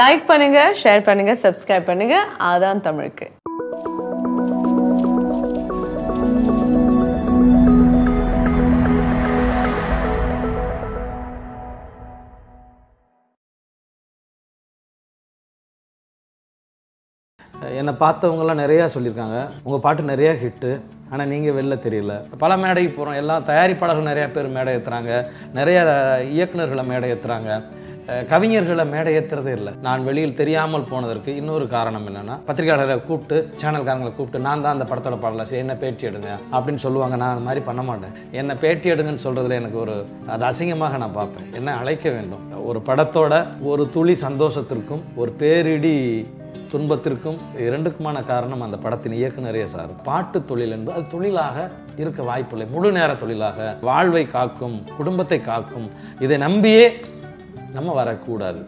like பண்ணுங்க share பண்ணுங்க subscribe பண்ணுங்க அதான் தமிழுக்கு என்னை பார்த்தவங்கலாம் நிறையா சொல்லியிருக்காங்க உங்கள் பாட்டு நிறையா ஹிட்டு ஆனால் நீங்கள் வெளில தெரியல பல மேடைக்கு போகிறோம் எல்லா தயாரிப்பாளர்கள் நிறையா பேர் மேடை ஏற்றுறாங்க நிறையா இயக்குநர்களை மேடை ஏற்றுறாங்க கவிஞர்களை ஏற்றுறதே இல்லை நான் வெளியில் தெரியாமல் போனதற்கு இன்னொரு காரணம் என்னென்னா பத்திரிகையாளரை கூப்பிட்டு சேனல்காரங்களை கூப்பிட்டு நான் தான் அந்த படத்தோட சரி என்ன பேட்டி எடுங்க அப்படின்னு சொல்லுவாங்க நான் அந்த மாதிரி பண்ண மாட்டேன் என்னை பேட்டி எடுங்கன்னு சொல்கிறதுல எனக்கு ஒரு அது அசிங்கமாக நான் பார்ப்பேன் என்ன அழைக்க வேண்டும் ஒரு படத்தோட ஒரு துளி சந்தோஷத்திற்கும் ஒரு பேரிடி துன்பத்திற்கும் இரண்டுக்குமான காரணம் அந்த படத்தின் இயக்குநரே சார் பாட்டு தொழில் என்பது அது தொழிலாக இருக்க வாய்ப்பில்லை முழு நேர தொழிலாக வாழ்வை காக்கும் குடும்பத்தை காக்கும் இதை நம்பியே நம்ம வரக்கூடாது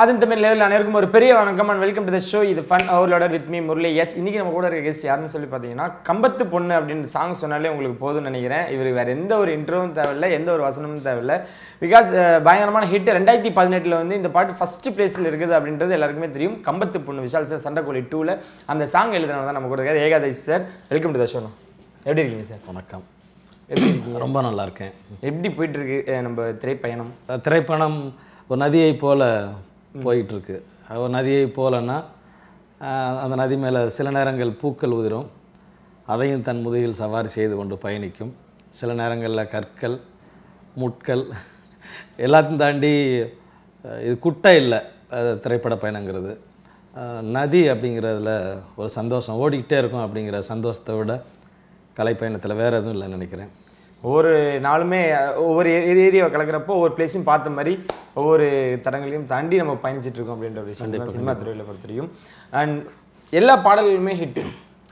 ஆதன் தமிழ் லெவலில் அனைவருக்கும் ஒரு பெரிய வணக்கம் and welcome to the show இது ஃபன் அவர்களோட வித் மீ முரளி எஸ் இன்றைக்கி நம்ம கூட இருக்க கெஸ்ட் யாருன்னு சொல்லி பார்த்தீங்கன்னா கம்பத்து பொண்ணு அப்படின்னு சாங் சொன்னாலே உங்களுக்கு போதும்னு நினைக்கிறேன் இவர் வேறு எந்த ஒரு இன்டர்வும் தேவையில்லை எந்த ஒரு வசனமும் தேவையில்லை பிகாஸ் பயங்கரமான ஹிட் ரெண்டாயிரத்தி பதினெட்டில் வந்து இந்த பாட்டு ஃபஸ்ட்டு பிளேஸில் இருக்குது அப்படின்றது எல்லாருக்குமே தெரியும் கம்பத்து பொண்ணு விஷால் சார் சண்டைக்கோழி டூவில் அந்த சாங் எழுதுனவர் தான் நம்ம கூட இருக்காது Ekadesh sir welcome to the show எப்படி இருக்கீங்க சார் வணக்கம் ரொம்ப நல்லா இருக்கேன் எப்படி போயிட்டுருக்கு நம்ம திரைப்பயணம் திரைப்பயணம் ஒரு நதியை போல போயிட்டுருக்கு ஒரு நதியை போகலன்னா அந்த நதி மேலே சில நேரங்கள் பூக்கள் உதிரும் அதையும் தன் முதுகில் சவாரி செய்து கொண்டு பயணிக்கும் சில நேரங்களில் கற்கள் முட்கள் எல்லாத்தையும் தாண்டி இது குட்டை இல்லை திரைப்பட பயணங்கிறது நதி அப்படிங்கிறதுல ஒரு சந்தோஷம் ஓடிக்கிட்டே இருக்கும் அப்படிங்கிற சந்தோஷத்தை விட கலை பயணத்தில் வேறு எதுவும் இல்லைன்னு நினைக்கிறேன் ஒவ்வொரு நாளுமே ஒவ்வொரு ஏரியாவை கலக்கிறப்போ ஒவ்வொரு பிளேஸையும் பார்த்த மாதிரி ஒவ்வொரு தடங்களையும் தாண்டி நம்ம பயணிச்சுட்டு இருக்கோம் அப்படின்ற ஒரு விஷயம் சினிமா துறையில் பொறுத்தரையும் அண்ட் எல்லா பாடல்களுமே ஹிட்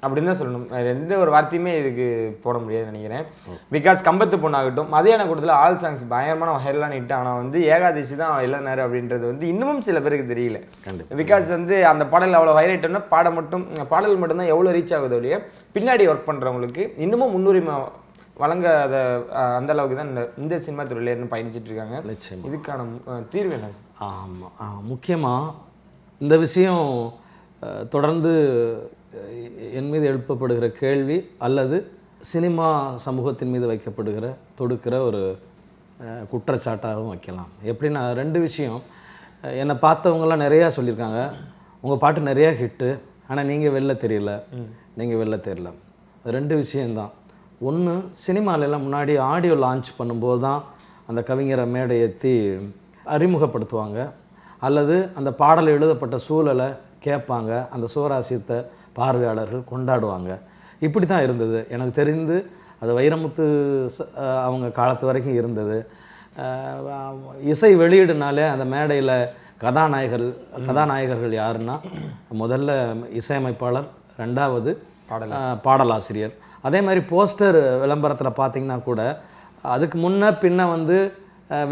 அப்படின்னு தான் சொல்லணும் எந்த ஒரு வார்த்தையுமே இதுக்கு போட முடியாதுன்னு நினைக்கிறேன் பிகாஸ் கம்பத்து பொண்ணாகட்டும் மதியான கூட்டத்தில் ஆல் சாங்ஸ் பயங்கரமான ஹைரலான ஹிட் ஆனால் வந்து ஏகாதசி தான் நேரம் அப்படின்றது வந்து இன்னமும் சில பேருக்கு தெரியல பிகாஸ் வந்து அந்த பாடல் அவ்வளோ வைரட்டோம்னா பாட மட்டும் பாடல் மட்டும்தான் எவ்வளோ ரீச் ஆகுது ஒழிய பின்னாடி ஒர்க் பண்ணுறவங்களுக்கு இன்னமும் முன்னுரிமை வழங்க அதை அந்த அளவுக்கு தான் இந்த இந்த சினிமா துறையிலேருந்து பயணிச்சுட்டு இருக்காங்க நிச்சயம் இதுக்கான தீர்வு என்ன ஆமாம் முக்கியமாக இந்த விஷயம் தொடர்ந்து என் மீது எழுப்பப்படுகிற கேள்வி அல்லது சினிமா சமூகத்தின் மீது வைக்கப்படுகிற தொடுக்கிற ஒரு குற்றச்சாட்டாகவும் வைக்கலாம் எப்படின்னா ரெண்டு விஷயம் என்னை பார்த்தவங்களாம் நிறையா சொல்லியிருக்காங்க உங்கள் பாட்டு நிறையா ஹிட்டு ஆனால் நீங்கள் வெளில தெரியல நீங்கள் வெளில தெரியல ரெண்டு விஷயந்தான் ஒன்று சினிமாலெல்லாம் முன்னாடி ஆடியோ லான்ச் பண்ணும்போது தான் அந்த கவிஞரை மேடை ஏற்றி அறிமுகப்படுத்துவாங்க அல்லது அந்த பாடல் எழுதப்பட்ட சூழலை கேட்பாங்க அந்த சுவராசியத்தை பார்வையாளர்கள் கொண்டாடுவாங்க இப்படி தான் இருந்தது எனக்கு தெரிந்து அது வைரமுத்து அவங்க காலத்து வரைக்கும் இருந்தது இசை வெளியீடுனாலே அந்த மேடையில் கதாநாயகர் கதாநாயகர்கள் யாருன்னா முதல்ல இசையமைப்பாளர் ரெண்டாவது பாடலாசிரியர் அதே மாதிரி போஸ்டர் விளம்பரத்தில் பார்த்திங்கன்னா கூட அதுக்கு முன்னே பின்ன வந்து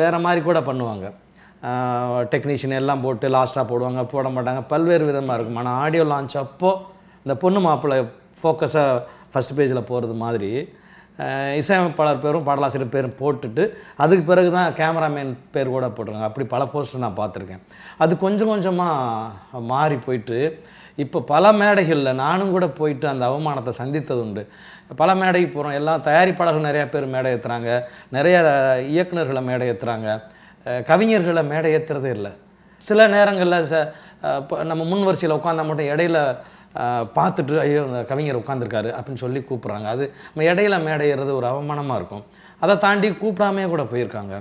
வேறு மாதிரி கூட பண்ணுவாங்க டெக்னீஷியன் எல்லாம் போட்டு லாஸ்ட்டாக போடுவாங்க போட மாட்டாங்க பல்வேறு விதமாக இருக்கும் ஆனால் ஆடியோ லான்ச் அப்போது இந்த பொண்ணு மாப்பிள்ளை ஃபோக்கஸாக ஃபஸ்ட் பேஜில் போகிறது மாதிரி இசையமைப்பாளர் பேரும் பாடலாசிரியர் பேரும் போட்டுட்டு அதுக்கு பிறகு தான் கேமராமேன் பேர் கூட போட்டுருங்க அப்படி பல போஸ்டர் நான் பார்த்துருக்கேன் அது கொஞ்சம் கொஞ்சமாக மாறி போயிட்டு இப்போ பல மேடைகளில் நானும் கூட போயிட்டு அந்த அவமானத்தை சந்தித்தது உண்டு பல மேடைக்கு போகிறோம் எல்லாம் தயாரிப்பாளர்கள் நிறையா பேர் மேடை ஏற்றுறாங்க நிறைய இயக்குநர்களை மேடை ஏற்றுறாங்க கவிஞர்களை மேடை ஏற்றுறதே இல்லை சில நேரங்களில் ச நம்ம முன் வரிசையில் உட்காந்தா மட்டும் இடையில பார்த்துட்டு ஐயோ அந்த கவிஞர் உட்காந்துருக்காரு அப்படின்னு சொல்லி கூப்பிட்றாங்க அது நம்ம இடையில மேடையிறது ஒரு அவமானமாக இருக்கும் அதை தாண்டி கூப்பிடாமே கூட போயிருக்காங்க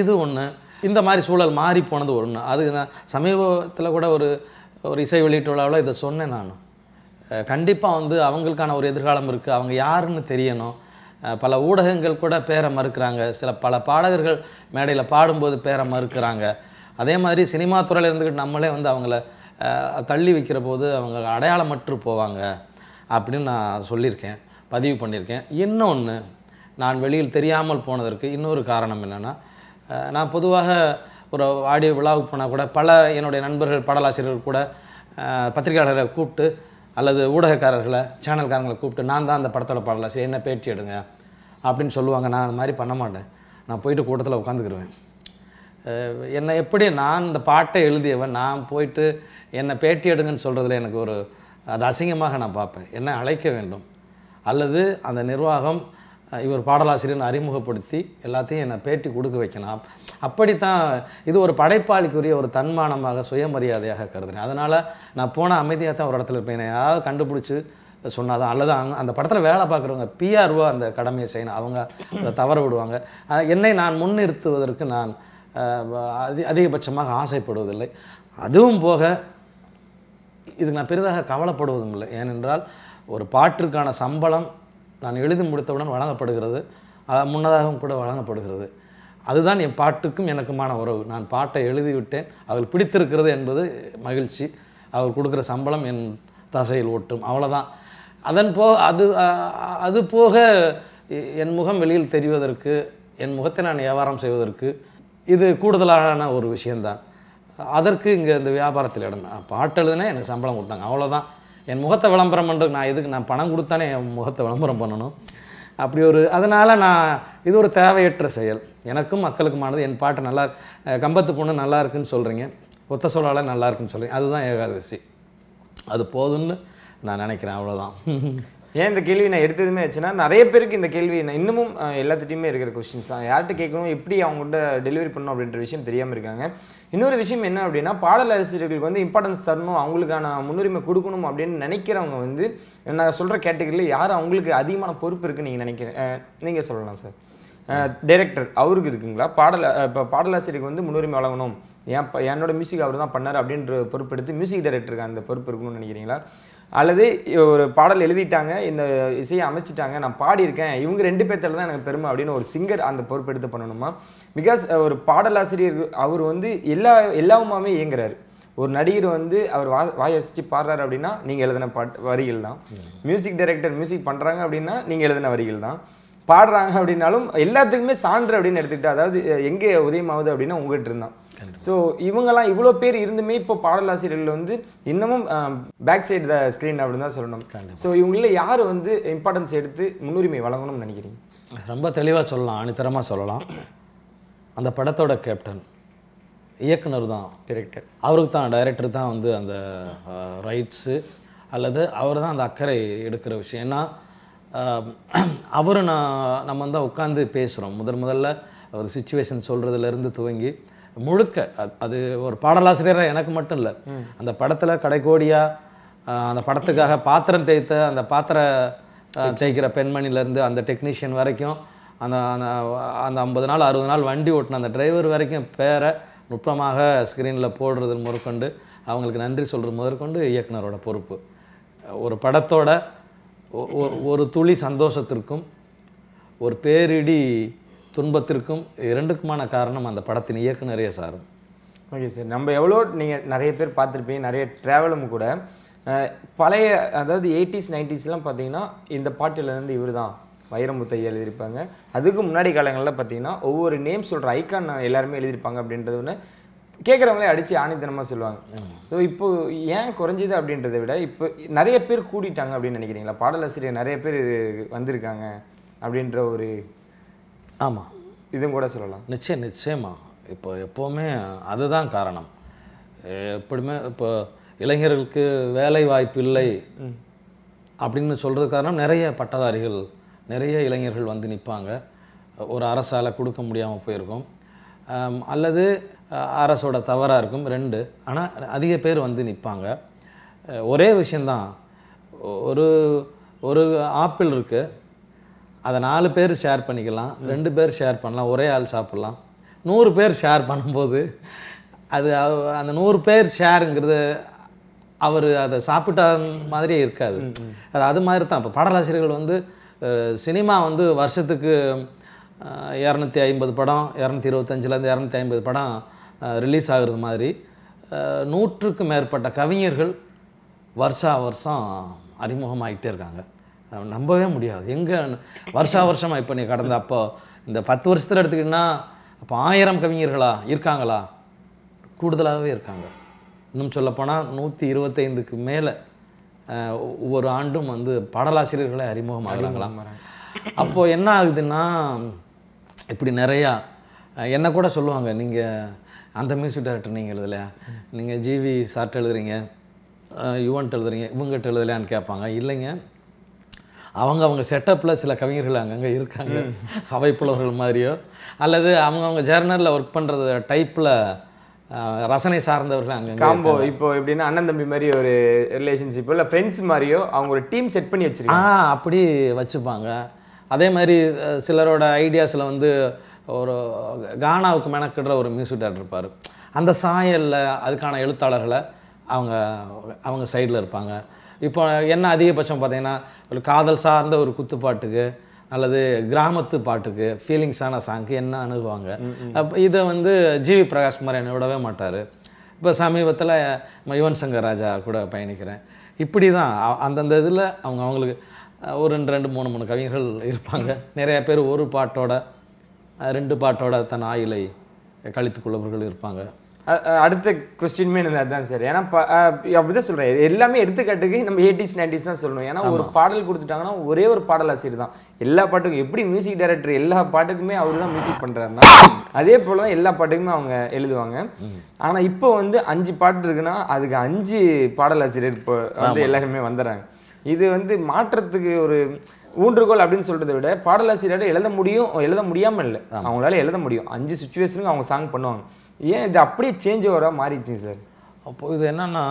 இது ஒன்று இந்த மாதிரி சூழல் மாறி போனது ஒன்று அது நான் சமீபத்தில் கூட ஒரு ஒரு இசை வெளியீட்டு விழாவில் இதை சொன்னேன் நான் கண்டிப்பாக வந்து அவங்களுக்கான ஒரு எதிர்காலம் இருக்குது அவங்க யாருன்னு தெரியணும் பல ஊடகங்கள் கூட பேரை மறுக்கிறாங்க சில பல பாடகர்கள் மேடையில் பாடும்போது பேரை மறுக்கிறாங்க அதே மாதிரி சினிமா துறையில் இருந்துக்கிட்டு நம்மளே வந்து அவங்கள தள்ளி வைக்கிற போது அவங்க அடையாளமற்று போவாங்க அப்படின்னு நான் சொல்லியிருக்கேன் பதிவு பண்ணியிருக்கேன் இன்னொன்று நான் வெளியில் தெரியாமல் போனதற்கு இன்னொரு காரணம் என்னென்னா நான் பொதுவாக ஒரு ஆடியோ விழாவுக்கு போனால் கூட பல என்னுடைய நண்பர்கள் பாடலாசிரியர்கள் கூட பத்திரிகையாளரை கூப்பிட்டு அல்லது ஊடகக்காரர்களை சேனல்காரங்களை கூப்பிட்டு நான் தான் அந்த படத்தில் பாடலை சரி என்ன பேட்டி எடுங்க அப்படின்னு சொல்லுவாங்க நான் அந்த மாதிரி பண்ண மாட்டேன் நான் போயிட்டு கூட்டத்தில் உட்காந்துக்கிடுவேன் என்னை எப்படி நான் இந்த பாட்டை எழுதியவன் நான் போயிட்டு என்னை பேட்டி எடுங்கன்னு சொல்கிறதுல எனக்கு ஒரு அது அசிங்கமாக நான் பார்ப்பேன் என்னை அழைக்க வேண்டும் அல்லது அந்த நிர்வாகம் இவர் பாடலாசிரியர்னு அறிமுகப்படுத்தி எல்லாத்தையும் என்னை பேட்டி கொடுக்க வைக்கலாம் அப்படித்தான் இது ஒரு படைப்பாளிக்குரிய ஒரு தன்மானமாக சுயமரியாதையாக கருதுனேன் அதனால் நான் போன அமைதியாக தான் ஒரு இடத்துல இருப்பேன் யாராவது கண்டுபிடிச்சி சொன்னால் தான் அல்லது அங்கே அந்த படத்தில் வேலை பார்க்குறவங்க பிஆர்ஓ அந்த கடமையை செய்யணும் அவங்க அதை தவற விடுவாங்க என்னை நான் முன்னிறுத்துவதற்கு நான் அதி அதிகபட்சமாக ஆசைப்படுவதில்லை அதுவும் போக இதுக்கு நான் பெரிதாக கவலைப்படுவதும் இல்லை ஏனென்றால் ஒரு பாட்டிற்கான சம்பளம் நான் எழுதி முடித்தவுடன் வழங்கப்படுகிறது முன்னதாகவும் கூட வழங்கப்படுகிறது அதுதான் என் பாட்டுக்கும் எனக்குமான உறவு நான் பாட்டை எழுதிவிட்டேன் அவள் பிடித்திருக்கிறது என்பது மகிழ்ச்சி அவர் கொடுக்குற சம்பளம் என் தசையில் ஒட்டும் அவ்வளோதான் அதன் போ அது அது போக என் முகம் வெளியில் தெரிவதற்கு என் முகத்தை நான் வியாபாரம் செய்வதற்கு இது கூடுதலான ஒரு விஷயந்தான் அதற்கு இங்கே இந்த வியாபாரத்தில் இடம் பாட்டு எழுதுனா எனக்கு சம்பளம் கொடுத்தாங்க அவ்வளோதான் என் முகத்தை விளம்பரம் பண்ணுறது நான் எதுக்கு நான் பணம் கொடுத்தானே என் முகத்தை விளம்பரம் பண்ணணும் அப்படி ஒரு அதனால் நான் இது ஒரு தேவையற்ற செயல் எனக்கும் மக்களுக்குமானது என் பாட்டு நல்லா கம்பத்து பொண்ணு நல்லா இருக்குன்னு சொல்கிறீங்க ஒத்த சொல்லால நல்லா இருக்குன்னு சொல்கிறீங்க அதுதான் ஏகாதசி அது போதும்னு நான் நினைக்கிறேன் அவ்வளோதான் ஏன் இந்த கேள்வி நான் எடுத்ததுமே ஆச்சுன்னா நிறைய பேருக்கு இந்த கேள்வி நான் இன்னமும் எல்லாத்துட்டையுமே இருக்கிற கொஸ்டின்ஸ் தான் யார்கிட்ட கேட்கணும் எப்படி அவங்கள்ட்ட டெலிவரி பண்ணணும் அப்படின்ற விஷயம் தெரியாமல் இருக்காங்க இன்னொரு விஷயம் என்ன அப்படின்னா பாடல் ஆசிரியர்களுக்கு வந்து இம்பார்ட்டன்ஸ் தரணும் அவங்களுக்கான முன்னுரிமை கொடுக்கணும் அப்படின்னு நினைக்கிறவங்க வந்து நான் சொல்கிற கேட்டகரியில் யார் அவங்களுக்கு அதிகமான பொறுப்பு இருக்குன்னு நீங்கள் நினைக்கிறேன் நீங்கள் சொல்லலாம் சார் டைரக்டர் அவருக்கு இருக்குங்களா பாடல் இப்போ பாடலாசிரியருக்கு வந்து முன்னுரிமை வழங்கணும் ஏன் என்னோட மியூசிக் அவர் தான் பண்ணார் அப்படின்ற பொறுப்பெடுத்து மியூசிக் டைரக்டருக்கு அந்த பொறுப்பு இருக்கணும்னு நினைக்கிறீங்களா அல்லது ஒரு பாடல் எழுதிட்டாங்க இந்த இசையை அமைச்சிட்டாங்க நான் பாடியிருக்கேன் இவங்க ரெண்டு பேர்த்தில் தான் எனக்கு பெருமை அப்படின்னு ஒரு சிங்கர் அந்த பொறுப்பெடுத்து பண்ணணுமா பிகாஸ் ஒரு பாடலாசிரியர் அவர் வந்து எல்லா எல்லாவுமே இயங்குறாரு ஒரு நடிகர் வந்து அவர் வா வாய் அசிச்சு பாடுறாரு அப்படின்னா நீங்கள் எழுதின பாட் வரிகள் தான் மியூசிக் டைரக்டர் மியூசிக் பண்ணுறாங்க அப்படின்னா நீங்கள் எழுதின வரிகள் தான் பாடுறாங்க அப்படின்னாலும் எல்லாத்துக்குமே சான்று அப்படின்னு எடுத்துக்கிட்டு அதாவது எங்கே உதயமாகுது அப்படின்னா உங்கள்கிட்ட இருந்தான் ஸோ இவங்கெல்லாம் இவ்வளோ பேர் இருந்துமே இப்போ பாடலாசிரியர்கள் வந்து இன்னமும் பேக் சைடு த ஸ்க்ரீன் அப்படின்னு தான் சொல்லணும் ஸோ இவங்களில் யார் வந்து இம்பார்ட்டன்ஸ் எடுத்து முன்னுரிமை வழங்கணும்னு நினைக்கிறீங்க ரொம்ப தெளிவாக சொல்லலாம் அனுத்தரமாக சொல்லலாம் அந்த படத்தோட கேப்டன் இயக்குனர் தான் டிரெக்டர் அவருக்கு தான் டைரக்டர் தான் வந்து அந்த ரைட்ஸு அல்லது அவர் தான் அந்த அக்கறை எடுக்கிற விஷயம் ஏன்னா அவர் நான் நம்ம தான் உட்காந்து பேசுகிறோம் முதன் முதல்ல ஒரு சுச்சுவேஷன் சொல்கிறதுலேருந்து துவங்கி முழுக்க அது ஒரு பாடலாசிரியராக எனக்கு மட்டும் இல்லை அந்த படத்தில் கடைக்கோடியாக அந்த படத்துக்காக பாத்திரம் தேய்த்த அந்த பாத்திர தேய்க்கிற பெண்மணிலேருந்து அந்த டெக்னீஷியன் வரைக்கும் அந்த அந்த ஐம்பது நாள் அறுபது நாள் வண்டி ஓட்டின அந்த டிரைவர் வரைக்கும் பேரை நுட்பமாக ஸ்க்ரீனில் போடுறது முதற்கொண்டு அவங்களுக்கு நன்றி சொல்கிறது முதற்கொண்டு இயக்குனரோட பொறுப்பு ஒரு படத்தோட ஒரு துளி சந்தோஷத்திற்கும் ஒரு பேரிடி துன்பத்திற்கும் இரண்டுக்குமான காரணம் அந்த படத்தின் நிறைய சார் ஓகே சார் நம்ம எவ்வளோ நீங்கள் நிறைய பேர் பார்த்துருப்பீங்க நிறைய ட்ராவலும் கூட பழைய அதாவது எயிட்டிஸ் நைன்டிஸ்லாம் பார்த்தீங்கன்னா இந்த பாட்டிலேருந்து இவர் தான் வைரமுத்து எழுதியிருப்பாங்க அதுக்கு முன்னாடி காலங்களில் பார்த்தீங்கன்னா ஒவ்வொரு நேம் சொல்கிற ஐக்கான் எல்லாருமே எழுதியிருப்பாங்க அப்படின்றது ஒன்று கேட்குறவங்களே அடித்து ஆணித்தனமாக சொல்லுவாங்க ஸோ இப்போது ஏன் குறைஞ்சிது அப்படின்றத விட இப்போ நிறைய பேர் கூடிட்டாங்க அப்படின்னு நினைக்கிறீங்களா பாடலாசிரியர் நிறைய பேர் வந்திருக்காங்க அப்படின்ற ஒரு ஆமாம் இதுவும் கூட சொல்லலாம் நிச்சயம் நிச்சயமாக இப்போ எப்போவுமே அதுதான் காரணம் எப்படியுமே இப்போ இளைஞர்களுக்கு வேலை வாய்ப்பு இல்லை அப்படின்னு சொல்கிறது காரணம் நிறைய பட்டதாரிகள் நிறைய இளைஞர்கள் வந்து நிற்பாங்க ஒரு அரசால் கொடுக்க முடியாமல் போயிருக்கும் அல்லது அரசோட தவறாக இருக்கும் ரெண்டு ஆனால் அதிக பேர் வந்து நிற்பாங்க ஒரே விஷயந்தான் ஒரு ஒரு ஆப்பிள் இருக்குது அதை நாலு பேர் ஷேர் பண்ணிக்கலாம் ரெண்டு பேர் ஷேர் பண்ணலாம் ஒரே ஆள் சாப்பிட்லாம் நூறு பேர் ஷேர் பண்ணும்போது அது அந்த நூறு பேர் ஷேருங்கிறது அவர் அதை சாப்பிட்ட மாதிரியே இருக்காது அது அது மாதிரி தான் இப்போ பாடலாசிரியர்கள் வந்து சினிமா வந்து வருஷத்துக்கு இரநூத்தி ஐம்பது படம் இரநூத்தி இருபத்தஞ்சிலேருந்து இரநூத்தி ஐம்பது படம் ரிலீஸ் ஆகுறது மாதிரி நூற்றுக்கு மேற்பட்ட கவிஞர்கள் வருஷா வருஷம் அறிமுகமாகிட்டே இருக்காங்க நம்பவே முடியாது எங்கே வருஷா வருஷமாக இப்போ நீ கடந்த அப்போ இந்த பத்து வருஷத்தில் எடுத்துக்கிட்டிங்கன்னா அப்போ ஆயிரம் கவிஞர்களா இருக்காங்களா கூடுதலாகவே இருக்காங்க இன்னும் சொல்லப்போனால் நூற்றி இருபத்தைந்துக்கு மேலே ஒவ்வொரு ஆண்டும் வந்து பாடலாசிரியர்களை அறிமுகம் ஆகிறாங்களாம் அப்போது என்ன ஆகுதுன்னா இப்படி நிறையா என்ன கூட சொல்லுவாங்க நீங்கள் அந்த மியூசிக் டைரக்டர் நீங்கள் எழுதலையா நீங்கள் ஜிவி சார்ட் எழுதுறீங்க யுவன்ட்டு எழுதுறீங்க இவங்ககிட்ட எழுதலையான்னு கேட்பாங்க இல்லைங்க அவங்க அவங்க செட்டப்பில் சில கவிஞர்கள் அங்கங்கே இருக்காங்க அவை புலவர்கள் மாதிரியோ அல்லது அவங்க அவங்க ஜேர்னலில் ஒர்க் பண்ணுறது டைப்பில் ரசனை சார்ந்தவர்கள் அங்கே காம்போ இப்போ எப்படின்னா அண்ணன் தம்பி மாதிரி ஒரு ரிலேஷன்ஷிப்போ இல்லை ஃப்ரெண்ட்ஸ் மாதிரியோ அவங்க ஒரு டீம் செட் பண்ணி வச்சுருக்காங்க ஆ அப்படி வச்சுப்பாங்க அதே மாதிரி சிலரோட ஐடியாஸில் வந்து ஒரு கானாவுக்கு மெனக்கிடுற ஒரு மியூசிக் டேரக்டர் இருப்பார் அந்த சாயலில் அதுக்கான எழுத்தாளர்களை அவங்க அவங்க சைடில் இருப்பாங்க இப்போ என்ன அதிகபட்சம் பார்த்தீங்கன்னா ஒரு காதல் சார்ந்த ஒரு குத்துப்பாட்டுக்கு அல்லது கிராமத்து பாட்டுக்கு ஃபீலிங்ஸான சாங்க்கு என்ன அணுகுவாங்க அப்போ இதை வந்து ஜிவி குமார் என்னை விடவே மாட்டார் இப்போ சமீபத்தில் யுவன் சங்கர் ராஜா கூட பயணிக்கிறேன் இப்படி தான் அந்தந்த இதில் அவங்க அவங்களுக்கு ஒரு ரெண்டு ரெண்டு மூணு மூணு கவிஞர்கள் இருப்பாங்க நிறைய பேர் ஒரு பாட்டோட ரெண்டு பாட்டோட தன் ஆயிலை கழித்து இருப்பாங்க அடுத்த கொஸ்டின்மே எனக்கு அதுதான் சார் ஏன்னா அப்படிதான் சொல்கிறேன் எல்லாமே எடுத்துக்காட்டுக்கு நம்ம எயிட்டிஸ் நைன்டிஸ் தான் சொல்லணும் ஏன்னா ஒரு பாடல் கொடுத்துட்டாங்கன்னா ஒரே ஒரு பாடல் ஆசிரியர் தான் எல்லா பாட்டுக்கும் எப்படி மியூசிக் டைரக்டர் எல்லா பாட்டுக்குமே அவர் தான் மியூசிக் பண்ணுறாருன்னா அதே போல் தான் எல்லா பாட்டுக்குமே அவங்க எழுதுவாங்க ஆனால் இப்போ வந்து அஞ்சு பாட்டு இருக்குன்னா அதுக்கு அஞ்சு பாடல் ஆசிரியர் இப்போ வந்து எல்லாருமே வந்துடுறாங்க இது வந்து மாற்றத்துக்கு ஒரு ஊன்றுகோல் அப்படின்னு சொல்றதை விட பாடலாசிரியர் எழுத முடியும் எழுத முடியாமல் இல்லை அவங்களால எழுத முடியும் அஞ்சு சுச்சுவேஷனுக்கு அவங்க சாங் பண்ணுவாங்க ஏன் இது அப்படியே சேஞ்ச் ஓவராக மாறிடுச்சு சார் அப்போது இது என்னென்னா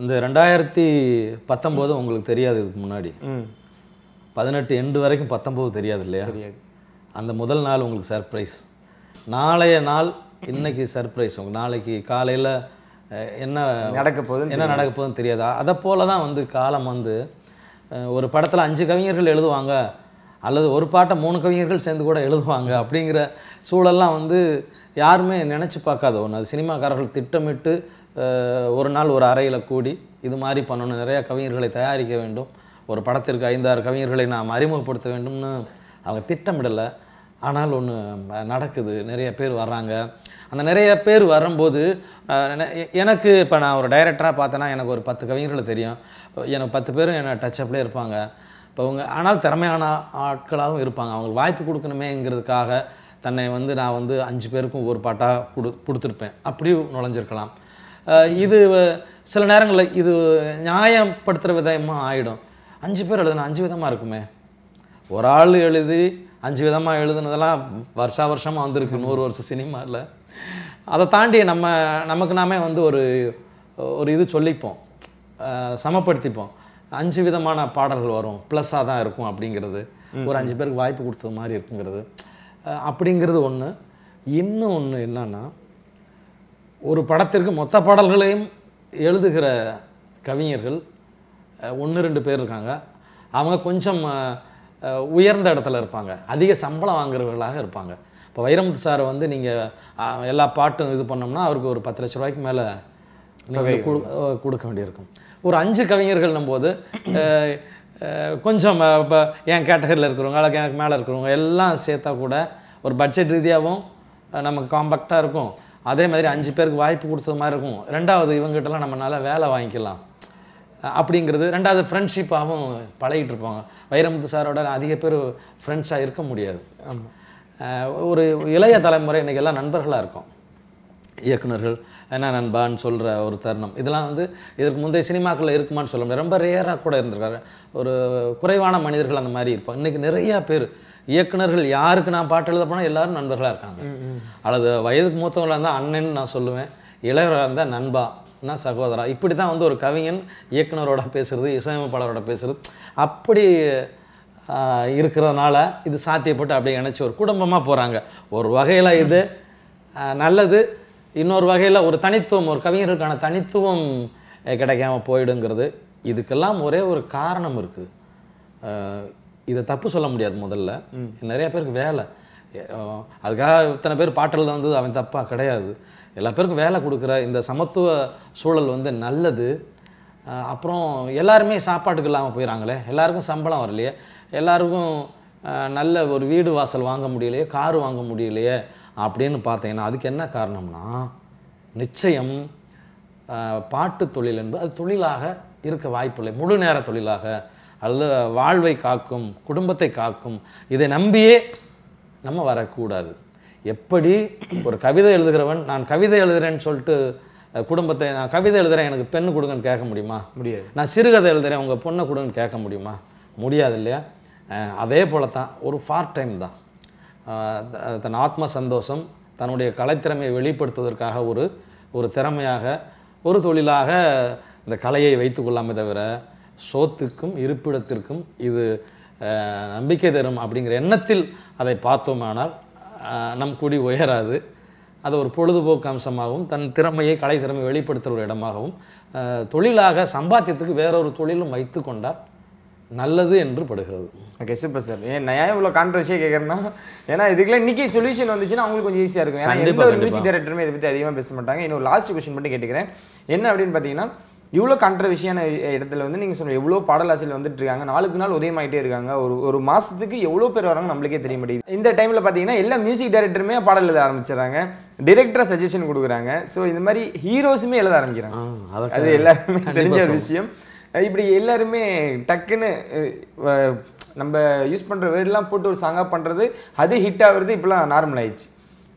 இந்த ரெண்டாயிரத்தி பத்தொம்போது உங்களுக்கு தெரியாது இதுக்கு முன்னாடி பதினெட்டு எண்டு வரைக்கும் பத்தொம்போது தெரியாது இல்லையா அந்த முதல் நாள் உங்களுக்கு சர்ப்ரைஸ் நாளைய நாள் இன்னைக்கு சர்ப்ரைஸ் உங்க நாளைக்கு காலையில் என்ன நடக்க போகுது என்ன நடக்க போகுதுன்னு தெரியாதா அதை போல தான் வந்து காலம் வந்து ஒரு படத்தில் அஞ்சு கவிஞர்கள் எழுதுவாங்க அல்லது ஒரு பாட்டை மூணு கவிஞர்கள் சேர்ந்து கூட எழுதுவாங்க அப்படிங்கிற சூழல்லாம் வந்து யாருமே நினச்சி பார்க்காத ஒன்று அது சினிமாக்காரர்கள் திட்டமிட்டு ஒரு நாள் ஒரு அறையில் கூடி இது மாதிரி பண்ணணும் நிறையா கவிஞர்களை தயாரிக்க வேண்டும் ஒரு படத்திற்கு ஐந்தாறு கவிஞர்களை நாம் அறிமுகப்படுத்த வேண்டும்னு அவங்க திட்டமிடலை ஆனால் ஒன்று நடக்குது நிறைய பேர் வர்றாங்க அந்த நிறைய பேர் வரும்போது எனக்கு இப்போ நான் ஒரு டைரக்டராக பார்த்தேன்னா எனக்கு ஒரு பத்து கவிஞர்கள் தெரியும் எனக்கு பத்து பேரும் என்னை டச்சப்லேயே இருப்பாங்க இப்போ அவங்க ஆனால் திறமையான ஆட்களாகவும் இருப்பாங்க அவங்களுக்கு வாய்ப்பு கொடுக்கணுமேங்கிறதுக்காக தன்னை வந்து நான் வந்து அஞ்சு பேருக்கும் ஒரு பாட்டாக கொடு கொடுத்துருப்பேன் அப்படியும் நுழைஞ்சிருக்கலாம் இது சில நேரங்களில் இது நியாயப்படுத்துகிற விதமாக ஆகிடும் அஞ்சு பேர் எழுதுனா அஞ்சு விதமாக இருக்குமே ஒரு ஆள் எழுதி அஞ்சு விதமாக எழுதுனதெல்லாம் வருஷா வருஷமாக வந்திருக்கு நூறு வருஷம் சினிமாவில் அதை தாண்டி நம்ம நமக்கு நாமே வந்து ஒரு ஒரு இது சொல்லிப்போம் சமப்படுத்திப்போம் அஞ்சு விதமான பாடல்கள் வரும் ப்ளஸ்ஸாக தான் இருக்கும் அப்படிங்கிறது ஒரு அஞ்சு பேருக்கு வாய்ப்பு கொடுத்தது மாதிரி இருக்குங்கிறது அப்படிங்கிறது ஒன்று இன்னும் ஒன்று என்னன்னா ஒரு படத்திற்கு மொத்த பாடல்களையும் எழுதுகிற கவிஞர்கள் ஒன்று ரெண்டு பேர் இருக்காங்க அவங்க கொஞ்சம் உயர்ந்த இடத்துல இருப்பாங்க அதிக சம்பளம் வாங்குறவர்களாக இருப்பாங்க இப்போ வைரமுத்து சாரை வந்து நீங்கள் எல்லா பாட்டும் இது பண்ணோம்னா அவருக்கு ஒரு பத்து லட்ச ரூபாய்க்கு மேலே கொடுக்க வேண்டியிருக்கும் ஒரு அஞ்சு கவிஞர்கள்னும் போது கொஞ்சம் இப்போ என் கேட்டகரியில் இருக்கிறவங்க அல்லது எனக்கு மேலே இருக்கிறவங்க எல்லாம் சேர்த்தா கூட ஒரு பட்ஜெட் ரீதியாகவும் நமக்கு காம்பேக்டாக இருக்கும் அதே மாதிரி அஞ்சு பேருக்கு வாய்ப்பு கொடுத்தது மாதிரி இருக்கும் ரெண்டாவது இவங்ககிட்டலாம் நம்மளால் வேலை வாங்கிக்கலாம் அப்படிங்கிறது ரெண்டாவது ஃப்ரெண்ட்ஷிப்பாகவும் பழகிட்டு இருப்பாங்க வைரமுத்து சாரோட அதிக பேர் ஃப்ரெண்ட்ஸாக இருக்க முடியாது ஒரு இளைய தலைமுறை இன்றைக்கெல்லாம் நண்பர்களாக இருக்கும் இயக்குநர்கள் என்ன நண்பான்னு சொல்கிற ஒரு தருணம் இதெல்லாம் வந்து இதற்கு முந்தைய சினிமாக்களில் இருக்குமான்னு சொல்ல முடியாது ரொம்ப ரேராக கூட இருந்திருக்காரு ஒரு குறைவான மனிதர்கள் அந்த மாதிரி இருப்பாங்க இன்றைக்கி நிறையா பேர் இயக்குநர்கள் யாருக்கு நான் பாட்டு எழுத போனால் எல்லோரும் நண்பர்களாக இருக்காங்க அல்லது வயதுக்கு மூத்தவங்களாக இருந்தால் அண்ணன்னு நான் சொல்லுவேன் இளையராக இருந்தால் நண்பா நான் சகோதரா இப்படி தான் வந்து ஒரு கவிஞன் இயக்குனரோட பேசுகிறது இசையமைப்பாளரோட பேசுகிறது அப்படி இருக்கிறதுனால இது சாத்தியப்பட்டு அப்படியே இணைச்சி ஒரு குடும்பமாக போகிறாங்க ஒரு வகையில் இது நல்லது இன்னொரு வகையில் ஒரு தனித்துவம் ஒரு கவிஞர்களுக்கான தனித்துவம் கிடைக்காம போயிடுங்கிறது இதுக்கெல்லாம் ஒரே ஒரு காரணம் இருக்குது இதை தப்பு சொல்ல முடியாது முதல்ல நிறைய பேருக்கு வேலை அதுக்காக இத்தனை பேர் பாட்டில் வந்து அவன் தப்பாக கிடையாது எல்லா பேருக்கும் வேலை கொடுக்குற இந்த சமத்துவ சூழல் வந்து நல்லது அப்புறம் எல்லாருமே சாப்பாட்டுக்கு இல்லாமல் போயிடறாங்களே எல்லாருக்கும் சம்பளம் வரலையே எல்லாருக்கும் நல்ல ஒரு வீடு வாசல் வாங்க முடியலையே கார் வாங்க முடியலையே அப்படின்னு பார்த்தீங்கன்னா அதுக்கு என்ன காரணம்னா நிச்சயம் பாட்டு தொழில் என்பது அது தொழிலாக இருக்க வாய்ப்பில்லை முழு நேர தொழிலாக அல்லது வாழ்வை காக்கும் குடும்பத்தை காக்கும் இதை நம்பியே நம்ம வரக்கூடாது எப்படி ஒரு கவிதை எழுதுகிறவன் நான் கவிதை எழுதுகிறேன்னு சொல்லிட்டு குடும்பத்தை நான் கவிதை எழுதுகிறேன் எனக்கு பெண்ணு கொடுங்கன்னு கேட்க முடியுமா முடியாது நான் சிறுகதை எழுதுகிறேன் உங்கள் பொண்ணை கொடுங்கன்னு கேட்க முடியுமா முடியாது இல்லையா அதே போல தான் ஒரு ஃபார்ட் டைம் தான் தன் ஆத்ம சந்தோஷம் தன்னுடைய கலைத்திறமையை வெளிப்படுத்துவதற்காக ஒரு ஒரு திறமையாக ஒரு தொழிலாக இந்த கலையை வைத்து கொள்ளாமல் தவிர சோத்துக்கும் இருப்பிடத்திற்கும் இது நம்பிக்கை தரும் அப்படிங்கிற எண்ணத்தில் அதை பார்த்தோமானால் நம் குடி உயராது அது ஒரு பொழுதுபோக்கு அம்சமாகவும் தன் திறமையை கலை திறமையை வெளிப்படுத்துகிற ஒரு இடமாகவும் தொழிலாக சம்பாத்தியத்துக்கு வேறொரு தொழிலும் வைத்து கொண்டால் நல்லது என்று படுகிறது ஓகே சூப்பர் சார் ஏன் நான் ஏன் இவ்வளோ கான்ட்ரவர்ஷியாக கேட்குறேன்னா ஏன்னா இதுக்குலாம் இன்றைக்கி சொல்யூஷன் வந்துச்சுன்னா அவங்களுக்கு கொஞ்சம் ஈஸியாக இருக்கும் ஏன்னா எந்த ஒரு மியூசிக் டேரக்டருமே இதை பற்றி அதிகமாக பேச மாட்டாங்க இன்னும் லாஸ்ட் கொஷின் மட்டும் கேட்டுக்கிறேன் என்ன அப்படின்னு பார்த்தீங்கன்னா இவ்வளோ கண்ட்ரவர்ஷியான இடத்துல வந்து நீங்கள் சொல்ல எவ்வளோ பாடலாசிரியர் வந்துட்டு இருக்காங்க நாளுக்கு நாள் உதயமாயிட்டே இருக்காங்க ஒரு ஒரு மாதத்துக்கு எவ்வளோ பேர் வராங்க நம்மளுக்கே தெரிய மாட்டேங்குது இந்த டைமில் பார்த்தீங்கன்னா எல்லா மியூசிக் டைரக்டருமே பாடல் எழுத ஆரம்பிச்சிடறாங்க டிரெக்டராக சஜஷன் கொடுக்குறாங்க ஸோ இந்த மாதிரி ஹீரோஸுமே எழுத ஆரம்பிக்கிறாங்க அது எல்லாருமே தெரிஞ்ச ஒரு விஷயம் இப்படி எல்லாருமே டக்குன்னு நம்ம யூஸ் பண்ணுற வேர்டெலாம் போட்டு ஒரு சாங்காக பண்ணுறது அது ஹிட் ஆகிறது இப்போலாம் நார்மல் ஆயிடுச்சு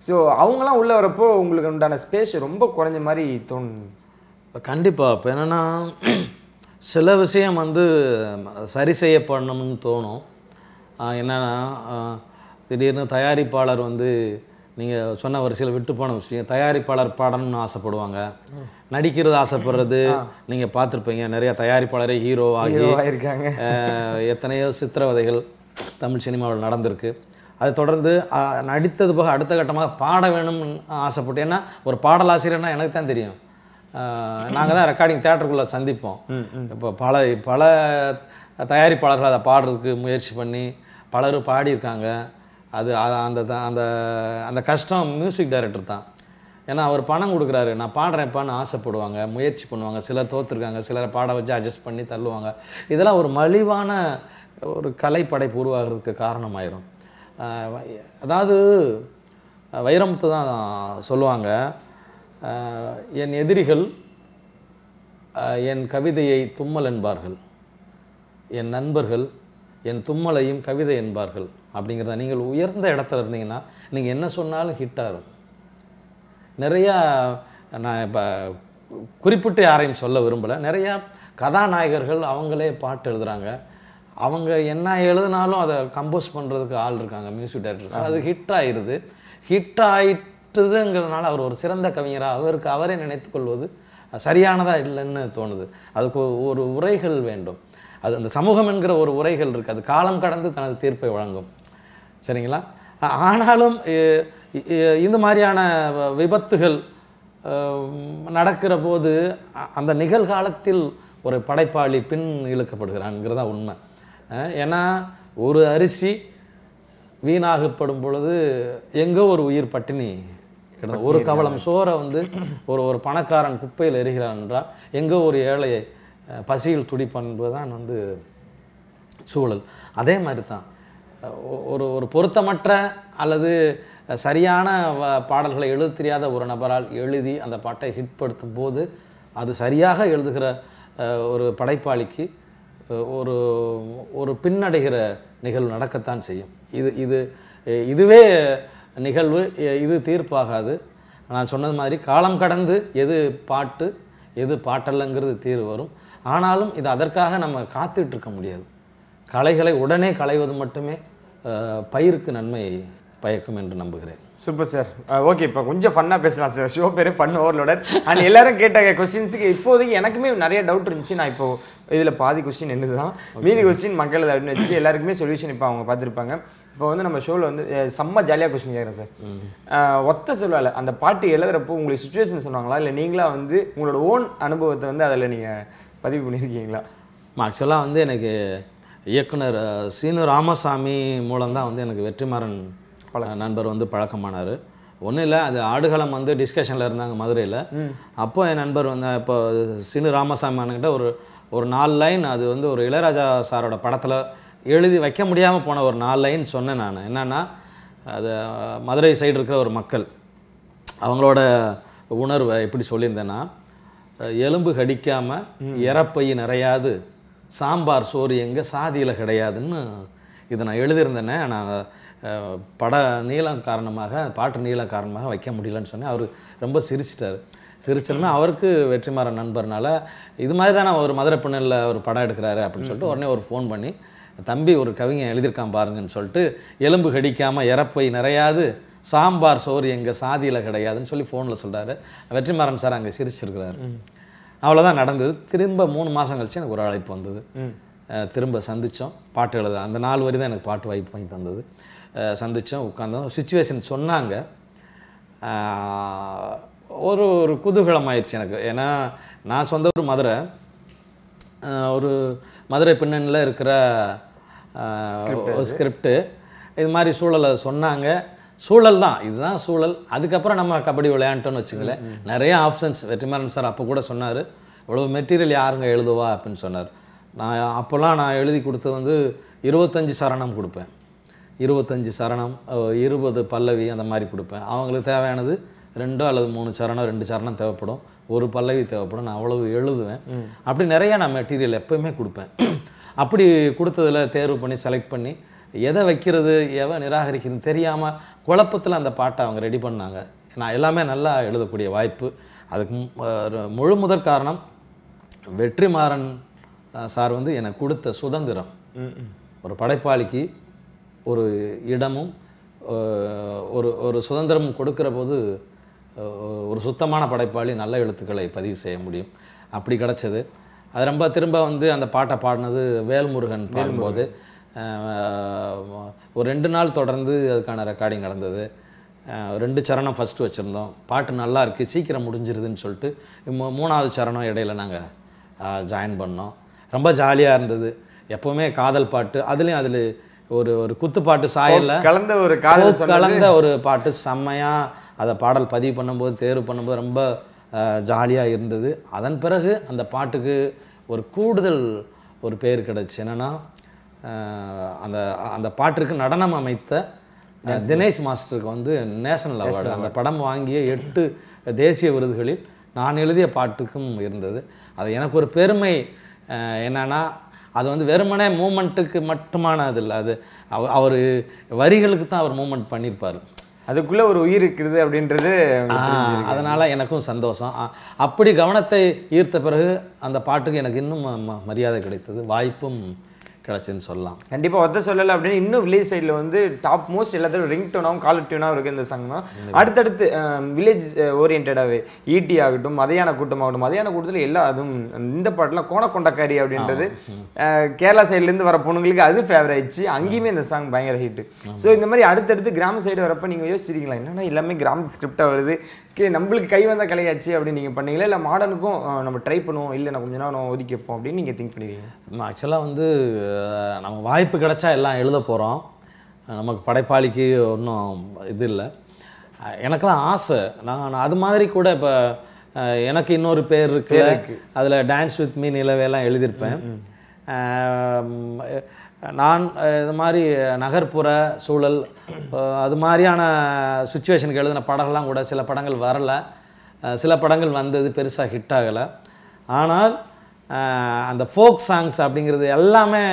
ஸோ அவங்களாம் உள்ளே வரப்போ உங்களுக்கு உண்டான ஸ்பேஸ் ரொம்ப குறைஞ்ச மாதிரி தோணுது கண்டிப்பாக இப்போ என்னென்னா சில விஷயம் வந்து சரி பண்ணணும்னு தோணும் என்னென்னா திடீர்னு தயாரிப்பாளர் வந்து நீங்கள் சொன்ன ஒரு சில விட்டு போன விஷயம் தயாரிப்பாளர் பாடணும்னு ஆசைப்படுவாங்க நடிக்கிறது ஆசைப்படுறது நீங்கள் பார்த்துருப்பீங்க நிறைய தயாரிப்பாளரே ஹீரோ ஆகியிருக்காங்க எத்தனையோ சித்திரவதைகள் தமிழ் சினிமாவில் நடந்திருக்கு அது தொடர்ந்து நடித்தது போக அடுத்த கட்டமாக பாட வேணும்னு ஆசைப்பட்டு ஏன்னா ஒரு பாடலாசிரியர்னா எனக்கு தான் தெரியும் நாங்கள் தான் ரெக்கார்டிங் தேட்டருக்குள்ளே சந்திப்போம் இப்போ பல பல தயாரிப்பாளர்கள் அதை பாடுறதுக்கு முயற்சி பண்ணி பலரும் பாடியிருக்காங்க அது அந்த அந்த அந்த கஷ்டம் மியூசிக் டைரக்டர் தான் ஏன்னா அவர் பணம் கொடுக்குறாரு நான் பாடுறேன்ப்பான்னு ஆசைப்படுவாங்க முயற்சி பண்ணுவாங்க சிலர் தோற்றுருக்காங்க சிலரை பாட வச்சு அட்ஜஸ்ட் பண்ணி தள்ளுவாங்க இதெல்லாம் ஒரு மலிவான ஒரு கலைப்படைப்பு உருவாகிறதுக்கு காரணமாயிரும் அதாவது வைரமுத்து தான் சொல்லுவாங்க என் எதிரிகள் என் கவிதையை தும்மல் என்பார்கள் என் நண்பர்கள் என் தும்மலையும் கவிதை என்பார்கள் அப்படிங்கிறத நீங்கள் உயர்ந்த இடத்துல இருந்தீங்கன்னா நீங்கள் என்ன சொன்னாலும் ஹிட்டாக இருக்கும் நிறையா நான் இப்போ குறிப்பிட்டு யாரையும் சொல்ல விரும்பலை நிறையா கதாநாயகர்கள் அவங்களே பாட்டு எழுதுகிறாங்க அவங்க என்ன எழுதினாலும் அதை கம்போஸ் பண்ணுறதுக்கு ஆள் இருக்காங்க மியூசிக் டைரக்டர்ஸ் அது ஹிட் ஆயிடுது ஹிட் ஆயிட்டுதுங்கிறதுனால அவர் ஒரு சிறந்த கவிஞராக அவருக்கு அவரே நினைத்து கொள்வது சரியானதாக இல்லைன்னு தோணுது அதுக்கு ஒரு உரைகள் வேண்டும் அது அந்த சமூகம் என்கிற ஒரு உரைகள் இருக்குது அது காலம் கடந்து தனது தீர்ப்பை வழங்கும் சரிங்களா ஆனாலும் இந்த மாதிரியான விபத்துகள் நடக்கிற போது அந்த நிகழ்காலத்தில் ஒரு படைப்பாளி பின் இழுக்கப்படுகிறான்ங்கிறதா உண்மை ஏன்னா ஒரு அரிசி வீணாகப்படும் பொழுது எங்கோ ஒரு உயிர் பட்டினி கிடந்தது ஒரு கவலம் சோறை வந்து ஒரு ஒரு பணக்காரன் குப்பையில் எரிகிறான் என்றால் எங்கோ ஒரு ஏழையை பசியில் துடிப்பான் தான் வந்து சூழல் அதே மாதிரி தான் ஒரு ஒரு பொருத்தமற்ற அல்லது சரியான பாடல்களை எழுத தெரியாத ஒரு நபரால் எழுதி அந்த பாட்டை ஹிட் படுத்தும் போது அது சரியாக எழுதுகிற ஒரு படைப்பாளிக்கு ஒரு ஒரு பின்னடைகிற நிகழ்வு நடக்கத்தான் செய்யும் இது இது இதுவே நிகழ்வு இது தீர்ப்பாகாது நான் சொன்னது மாதிரி காலம் கடந்து எது பாட்டு எது பாட்டல்லங்கிறது தீர்வு வரும் ஆனாலும் இது அதற்காக நம்ம காத்துட்ருக்க முடியாது கலைகளை உடனே களைவது மட்டுமே பயிருக்கு நன்மை பயக்கும் என்று நம்புகிறேன் சூப்பர் சார் ஓகே இப்போ கொஞ்சம் ஃபன்னாக பேசலாம் சார் ஷோ பேர் ஃபன் ஓவர்லோடர் அண்ட் எல்லாரும் கேட்ட கொஸ்டின்ஸுக்கு இப்போதைக்கு எனக்குமே நிறைய டவுட் இருந்துச்சு நான் இப்போ இதில் பாதி கொஸ்டின் என்னது தான் மீதி கொஸ்டின் மக்கள் அப்படின்னு வச்சுட்டு எல்லாருக்குமே சொல்யூஷன் இப்போ அவங்க பார்த்துருப்பாங்க இப்போ வந்து நம்ம ஷோவில் வந்து செம்ம ஜாலியாக கொஸ்டின் கேட்குறேன் சார் ஒத்த சொல்லலை அந்த பாட்டு எழுதுறப்போ உங்களுக்கு சுச்சுவேஷன் சொன்னாங்களா இல்லை நீங்களா வந்து உங்களோட ஓன் அனுபவத்தை வந்து அதில் நீங்கள் பதிவு பண்ணியிருக்கீங்களா ஆக்சுவலாக வந்து எனக்கு இயக்குனர் சீனு ராமசாமி மூலம்தான் வந்து எனக்கு வெற்றிமாறன் நண்பர் வந்து பழக்கமானார் ஒன்றும் இல்லை அது ஆடுகளம் வந்து டிஸ்கஷனில் இருந்தாங்க மதுரையில் அப்போ என் நண்பர் வந்து இப்போ சீனு ராமசாமி அண்ணன்கிட்ட ஒரு ஒரு நாலு லைன் அது வந்து ஒரு இளையராஜா சாரோட படத்தில் எழுதி வைக்க முடியாமல் போன ஒரு நாலு லைன் சொன்னேன் நான் என்னென்னா அது மதுரை சைடு இருக்கிற ஒரு மக்கள் அவங்களோட உணர்வை எப்படி சொல்லியிருந்தேன்னா எலும்பு கடிக்காமல் இறப்பை நிறையாது சாம்பார் சோறு எங்கே சாதியில் கிடையாதுன்னு இதை நான் எழுதியிருந்தேனே நான் பட நீளம் காரணமாக பாட்டு நீளம் காரணமாக வைக்க முடியலன்னு சொன்னேன் அவர் ரொம்ப சிரிச்சிட்டார் சிரிச்சோன்னா அவருக்கு வெற்றிமாறன் நண்பர்னால இது மாதிரி தான் ஒரு மதுரை பின்னலில் ஒரு படம் எடுக்கிறாரு அப்படின்னு சொல்லிட்டு உடனே ஒரு ஃபோன் பண்ணி தம்பி ஒரு கவிஞன் எழுதியிருக்கான் பாருங்கன்னு சொல்லிட்டு எலும்பு கடிக்காமல் இறப்பை நிறையாது சாம்பார் சோறு எங்கள் சாதியில் கிடையாதுன்னு சொல்லி ஃபோனில் சொல்கிறாரு வெற்றிமாறன் சார் அங்கே சிரிச்சிருக்கிறாரு அவ்வளோதான் நடந்தது திரும்ப மூணு மாதம் கழிச்சு எனக்கு ஒரு அழைப்பு வந்தது திரும்ப சந்தித்தோம் பாட்டு எழுத அந்த நாள் வரி தான் எனக்கு பாட்டு வாய்ப்பு வாங்கி தந்தது சந்தித்தோம் உட்காந்தோம் சுச்சுவேஷன் சொன்னாங்க ஒரு ஒரு குதூகலம் ஆயிடுச்சு எனக்கு ஏன்னா நான் சொந்த ஒரு மதுரை ஒரு மதுரை பின்னணியில் இருக்கிற ஸ்கிரிப்டு இது மாதிரி சூழலை சொன்னாங்க சூழல் தான் இதுதான் சூழல் அதுக்கப்புறம் நம்ம கபடி விளையாண்டோன்னு வச்சுங்களேன் நிறைய ஆப்ஷன்ஸ் வெற்றிமாறன் சார் அப்போ கூட சொன்னார் இவ்வளோ மெட்டீரியல் யாருங்க எழுதுவா அப்படின்னு சொன்னார் நான் அப்போல்லாம் நான் எழுதி கொடுத்தது வந்து இருபத்தஞ்சி சரணம் கொடுப்பேன் இருபத்தஞ்சி சரணம் இருபது பல்லவி அந்த மாதிரி கொடுப்பேன் அவங்களுக்கு தேவையானது ரெண்டோ அல்லது மூணு சரணம் ரெண்டு சரணம் தேவைப்படும் ஒரு பல்லவி தேவைப்படும் நான் அவ்வளவு எழுதுவேன் அப்படி நிறையா நான் மெட்டீரியல் எப்போயுமே கொடுப்பேன் அப்படி கொடுத்ததில் தேர்வு பண்ணி செலக்ட் பண்ணி எதை வைக்கிறது எவன் நிராகரிக்கிறது தெரியாமல் குழப்பத்தில் அந்த பாட்டை அவங்க ரெடி பண்ணாங்க நான் எல்லாமே நல்லா எழுதக்கூடிய வாய்ப்பு அதுக்கு முழு முதற் காரணம் வெற்றிமாறன் சார் வந்து எனக்கு கொடுத்த சுதந்திரம் ஒரு படைப்பாளிக்கு ஒரு இடமும் ஒரு ஒரு சுதந்திரமும் கொடுக்குற போது ஒரு சுத்தமான படைப்பாளி நல்ல எழுத்துக்களை பதிவு செய்ய முடியும் அப்படி கிடச்சது அது ரொம்ப திரும்ப வந்து அந்த பாட்டை பாடினது வேல்முருகன் பாடும்போது ஒரு ரெண்டு நாள் தொடர்ந்து அதுக்கான ரெக்கார்டிங் நடந்தது ரெண்டு சரணம் ஃபஸ்ட்டு வச்சுருந்தோம் பாட்டு நல்லா இருக்குது சீக்கிரம் முடிஞ்சிருதுன்னு சொல்லிட்டு மூணாவது சரணம் இடையில நாங்கள் ஜாயின் பண்ணோம் ரொம்ப ஜாலியாக இருந்தது எப்போவுமே காதல் பாட்டு அதுலேயும் அதில் ஒரு ஒரு குத்துப்பாட்டு சாயலில் கலந்த ஒரு காதல் கலந்த ஒரு பாட்டு செம்மையாக அதை பாடல் பதிவு பண்ணும்போது தேர்வு பண்ணும்போது ரொம்ப ஜாலியாக இருந்தது அதன் பிறகு அந்த பாட்டுக்கு ஒரு கூடுதல் ஒரு பேர் கிடச்சி என்னென்னா அந்த அந்த பாட்டிற்கு நடனம் அமைத்த தினேஷ் மாஸ்டருக்கு வந்து நேஷனல் அவார்டு அந்த படம் வாங்கிய எட்டு தேசிய விருதுகளில் நான் எழுதிய பாட்டுக்கும் இருந்தது அது எனக்கு ஒரு பெருமை என்னென்னா அது வந்து வெறுமனே மூமெண்ட்டுக்கு மட்டுமானது இல்லை அது அவர் வரிகளுக்கு தான் அவர் மூமெண்ட் பண்ணியிருப்பார் அதுக்குள்ளே ஒரு உயிர் இருக்கிறது அப்படின்றது அதனால் எனக்கும் சந்தோஷம் அப்படி கவனத்தை ஈர்த்த பிறகு அந்த பாட்டுக்கு எனக்கு இன்னும் மரியாதை கிடைத்தது வாய்ப்பும் கிடச்சுன்னு சொல்லலாம் கண்டிப்பாக ஒத்த சொல்லலை அப்படின்னு இன்னும் வில்லேஜ் சைடில் வந்து டாப் மோஸ்ட் எல்லாத்தையும் ரிங் டோனாகவும் காலர் டியூனாகவும் இருக்குது இந்த சாங் தான் அடுத்தடுத்து வில்லேஜ் ஓரியன்டாகவே ஈட்டி ஆகட்டும் மதியான கூட்டம் ஆகட்டும் மதையான கூட்டத்தில் எல்லா அதுவும் இந்த கோண கோணக்கொண்டக்காரி அப்படின்றது கேரளா சைட்லேருந்து வர பொண்ணுங்களுக்கு அது ஃபேவர் ஆயிடுச்சு அங்கேயுமே இந்த சாங் பயங்கர ஹிட்டு ஸோ இந்த மாதிரி அடுத்தடுத்து கிராம சைடு வரப்போ நீங்கள் யோசிச்சிருக்கீங்களா என்னென்னா எல்லாமே கிராம ஸ்கிரிப்டாக வருது கே நம்மளுக்கு கை வந்த கலையாச்சு அப்படின்னு நீங்கள் பண்ணீங்களா இல்லை மாடனுக்கும் நம்ம ட்ரை பண்ணுவோம் இல்லை நான் கொஞ்ச நேரம் ஒதுக்கி வைப்போம் அப்படின்னு நீங்கள் திங்க் பண்ணுவீங்க ஆக்சுவலாக வந்து நம்ம வாய்ப்பு கிடச்சா எல்லாம் எழுத போகிறோம் நமக்கு படைப்பாளிக்கு ஒன்றும் இது இல்லை எனக்கெல்லாம் ஆசை நான் அது மாதிரி கூட இப்போ எனக்கு இன்னொரு பேர் இருக்கு அதில் டான்ஸ் வித் மீ நிலவையெல்லாம் எழுதியிருப்பேன் நான் இது மாதிரி நகர்ப்புற சூழல் அது மாதிரியான சுச்சுவேஷனுக்கு எழுதின படங்கள்லாம் கூட சில படங்கள் வரலை சில படங்கள் வந்தது பெருசாக ஹிட் ஆகலை ஆனால் அந்த ஃபோக் சாங்ஸ் அப்படிங்கிறது எல்லாமே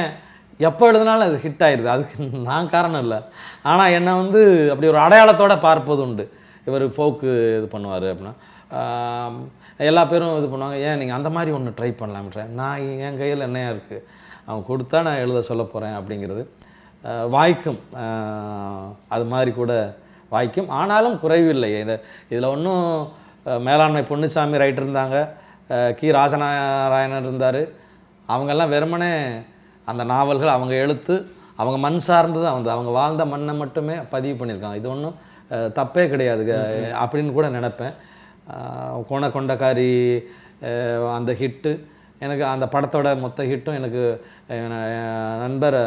எப்போ எழுதினாலும் அது ஹிட் ஆயிடுது அதுக்கு நான் காரணம் இல்லை ஆனால் என்னை வந்து அப்படி ஒரு அடையாளத்தோடு பார்ப்பது உண்டு இவர் ஃபோக்கு இது பண்ணுவார் அப்படின்னா எல்லா பேரும் இது பண்ணுவாங்க ஏன் நீங்கள் அந்த மாதிரி ஒன்று ட்ரை பண்ணலாம்ன்ற நான் என் கையில் என்னையா இருக்குது அவன் கொடுத்தா நான் எழுத சொல்ல போகிறேன் அப்படிங்கிறது வாய்க்கும் அது மாதிரி கூட வாய்க்கும் ஆனாலும் குறைவில்லை இந்த இதில் ஒன்றும் மேலாண்மை பொன்னுசாமி ரைட் இருந்தாங்க கி ராஜநாராயணன் இருந்தார் அவங்கெல்லாம் வெறுமனே அந்த நாவல்கள் அவங்க எழுத்து அவங்க மண் சார்ந்தது அவங்க அவங்க வாழ்ந்த மண்ணை மட்டுமே பதிவு பண்ணியிருக்காங்க இது ஒன்றும் தப்பே கிடையாது அப்படின்னு கூட நினப்பேன் கொண்டக்காரி அந்த ஹிட்டு எனக்கு அந்த படத்தோட மொத்த ஹிட்டும் எனக்கு நண்பர்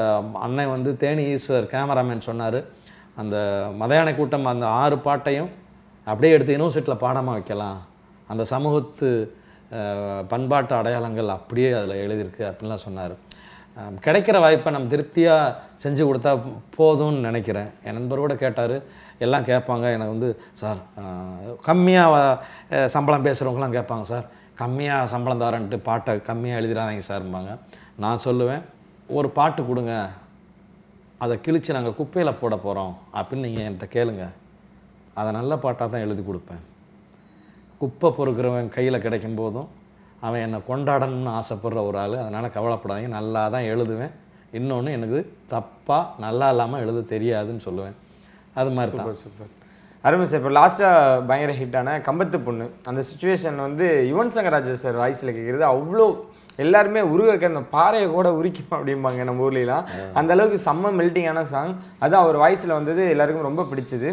அன்னை வந்து தேனி ஈஸ்வர் கேமராமேன் சொன்னார் அந்த மதையான கூட்டம் அந்த ஆறு பாட்டையும் அப்படியே எடுத்து யூனிவர்சிட்டியில் பாடமாக வைக்கலாம் அந்த சமூகத்து பண்பாட்டு அடையாளங்கள் அப்படியே அதில் எழுதியிருக்கு அப்படின்லாம் சொன்னார் கிடைக்கிற வாய்ப்பை நம்ம திருப்தியாக செஞ்சு கொடுத்தா போதும்னு நினைக்கிறேன் என் நண்பரோட கேட்டார் எல்லாம் கேட்பாங்க எனக்கு வந்து சார் கம்மியாக சம்பளம் பேசுகிறவங்களாம் கேட்பாங்க சார் கம்மியாக சம்பளம் தரேன்ட்டு பாட்டை கம்மியாக எழுதிடாதீங்க சார்ம்பாங்க நான் சொல்லுவேன் ஒரு பாட்டு கொடுங்க அதை கிழித்து நாங்கள் குப்பையில் போட போகிறோம் அப்படின்னு நீங்கள் என்கிட்ட கேளுங்க அதை நல்ல பாட்டாக தான் எழுதி கொடுப்பேன் குப்பை பொறுக்கிறவன் கையில் கிடைக்கும் போதும் அவன் என்னை கொண்டாடணும்னு ஆசைப்படுற ஒரு ஆள் அதனால் கவலைப்படாதீங்க நல்லா தான் எழுதுவேன் இன்னொன்று எனக்கு தப்பாக நல்லா இல்லாமல் எழுத தெரியாதுன்னு சொல்லுவேன் அது மாதிரி தான் அருமை சார் இப்போ லாஸ்ட்டாக பயங்கர ஹிட்டான கம்பத்து பொண்ணு அந்த சுச்சுவேஷன் வந்து யுவன் சங்கராஜ் சார் வாய்ஸில் கேட்குறது அவ்வளோ எல்லாருமே உருவக்க அந்த பாறையை கூட உரிக்கும் அப்படிம்பாங்க நம்ம ஊர்லாம் அந்த அளவுக்கு செம்ம மெல்ட்டிங்கான சாங் அது அவர் வாய்ஸில் வந்தது எல்லாருக்கும் ரொம்ப பிடிச்சது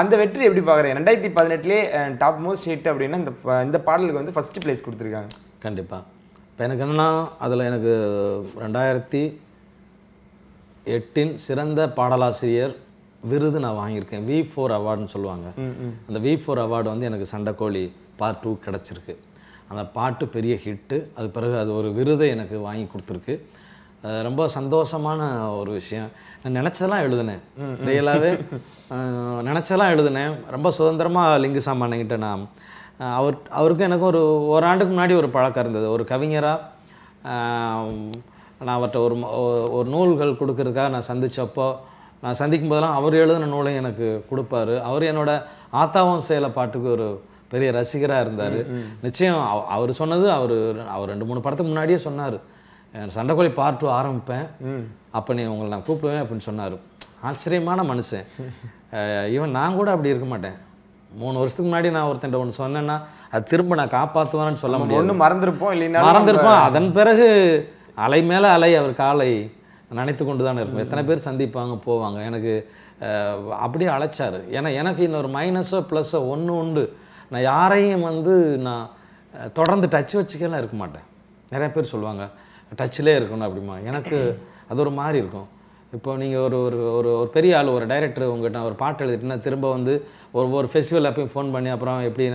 அந்த வெற்றி எப்படி பார்க்குறேன் ரெண்டாயிரத்தி பதினெட்டுலேயே டாப் மோஸ்ட் ஹிட் அப்படின்னா இந்த இந்த பாடலுக்கு வந்து ஃபஸ்ட்டு ப்ளேஸ் கொடுத்துருக்காங்க கண்டிப்பாக இப்போ எனக்கு என்னென்னா அதில் எனக்கு ரெண்டாயிரத்தி எட்டின் சிறந்த பாடலாசிரியர் விருது நான் வாங்கியிருக்கேன் வி ஃபோர் அவார்டுன்னு சொல்லுவாங்க அந்த வி ஃபோர் அவார்டு வந்து எனக்கு சண்டைக்கோழி பார்ட் டூ கிடச்சிருக்கு அந்த பாட்டு பெரிய ஹிட்டு அது பிறகு அது ஒரு விருதை எனக்கு வாங்கி கொடுத்துருக்கு ரொம்ப சந்தோஷமான ஒரு விஷயம் நான் நினச்சதெல்லாம் எழுதினேன் ரியலாகவே நினச்சதெல்லாம் எழுதினேன் ரொம்ப சுதந்திரமாக லிங்கு சாமானங்கிட்ட நான் அவர் அவருக்கும் எனக்கும் ஒரு ஓராண்டுக்கு முன்னாடி ஒரு பழக்கம் இருந்தது ஒரு கவிஞராக நான் அவர்கிட்ட ஒரு ஒரு நூல்கள் கொடுக்கறதுக்காக நான் சந்தித்தப்போ நான் சந்திக்கும் போதெல்லாம் அவர் எழுதின நூலையும் எனக்கு கொடுப்பார் அவர் என்னோட ஆத்தாவும் சேல பாட்டுக்கு ஒரு பெரிய ரசிகராக இருந்தார் நிச்சயம் அவர் சொன்னது அவர் அவர் ரெண்டு மூணு படத்துக்கு முன்னாடியே சொன்னார் சண்டைக்கோழி பார்ட் டூ ஆரம்பிப்பேன் அப்போ நீ உங்களை நான் கூப்பிடுவேன் அப்படின்னு சொன்னார் ஆச்சரியமான மனுஷன் ஈவன் நான் கூட அப்படி இருக்க மாட்டேன் மூணு வருஷத்துக்கு முன்னாடி நான் ஒருத்தன் ஒன்று சொன்னேன்னா அது திரும்ப நான் காப்பாற்றுவேன்னு சொல்ல முடியும் ஒன்று மறந்துருப்போம் இல்லைன்னா மறந்துருப்போம் அதன் பிறகு அலை மேலே அலை அவர் காலை நினைத்து கொண்டு தானே இருக்கும் எத்தனை பேர் சந்திப்பாங்க போவாங்க எனக்கு அப்படியே அழைச்சார் ஏன்னா எனக்கு இன்னொரு மைனஸோ ப்ளஸ்ஸோ ஒன்று உண்டு நான் யாரையும் வந்து நான் தொடர்ந்து டச் வச்சுக்கலாம் இருக்க மாட்டேன் நிறைய பேர் சொல்லுவாங்க டச்சிலே இருக்கணும் அப்படிமா எனக்கு அது ஒரு மாதிரி இருக்கும் இப்போ நீங்கள் ஒரு ஒரு ஒரு ஒரு பெரிய ஆள் ஒரு டைரக்டர் உங்கள்கிட்ட ஒரு பாட்டு எழுதிட்டேன்னா திரும்ப வந்து ஒரு ஒரு ஃபெஸ்டிவல் அப்பயும் ஃபோன் பண்ணி அப்புறம் எப்படி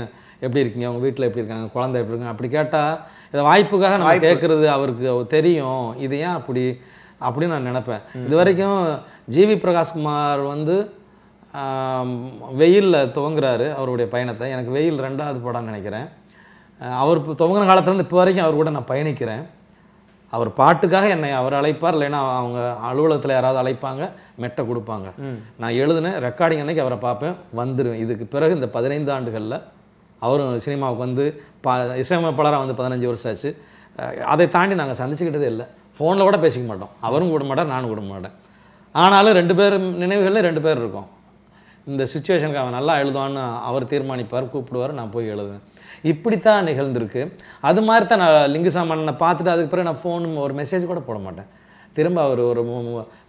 எப்படி இருக்கீங்க அவங்க வீட்டில் எப்படி இருக்காங்க குழந்தை எப்படி இருக்காங்க அப்படி கேட்டால் இதை வாய்ப்புக்காக நான் கேட்குறது அவருக்கு தெரியும் இது ஏன் அப்படி அப்படின்னு நான் நினப்பேன் இது வரைக்கும் ஜிவி பிரகாஷ்குமார் வந்து வெயிலில் துவங்குறாரு அவருடைய பயணத்தை எனக்கு வெயில் ரெண்டாவது படம் நினைக்கிறேன் அவர் இப்போ துவங்கின காலத்துலேருந்து இப்போ வரைக்கும் அவர் கூட நான் பயணிக்கிறேன் அவர் பாட்டுக்காக என்னை அவர் அழைப்பார் இல்லைன்னா அவங்க அலுவலகத்தில் யாராவது அழைப்பாங்க மெட்டை கொடுப்பாங்க நான் எழுதினேன் ரெக்கார்டிங் அன்னைக்கு அவரை பார்ப்பேன் வந்துடுவேன் இதுக்கு பிறகு இந்த பதினைந்து ஆண்டுகளில் அவரும் சினிமாவுக்கு வந்து ப இசையமைப்பாளராக வந்து பதினஞ்சு வருஷம் ஆச்சு அதை தாண்டி நாங்கள் சந்திச்சுக்கிட்டதே இல்லை ஃபோனில் கூட பேசிக்க மாட்டோம் அவரும் கூட மாட்டார் நானும் கூட மாட்டேன் ஆனாலும் ரெண்டு பேர் நினைவுகளில் ரெண்டு பேர் இருக்கும் இந்த சுச்சுவேஷனுக்கு அவன் நல்லா எழுதுவான்னு அவர் தீர்மானிப்பார் கூப்பிடுவார் நான் போய் எழுதுவேன் இப்படித்தான் நிகழ்ந்திருக்கு அது மாதிரி தான் நான் லிங்கு சாமானனை பார்த்துட்டு அதுக்கு பிறகு நான் ஃபோன் ஒரு மெசேஜ் கூட போட மாட்டேன் திரும்ப அவர் ஒரு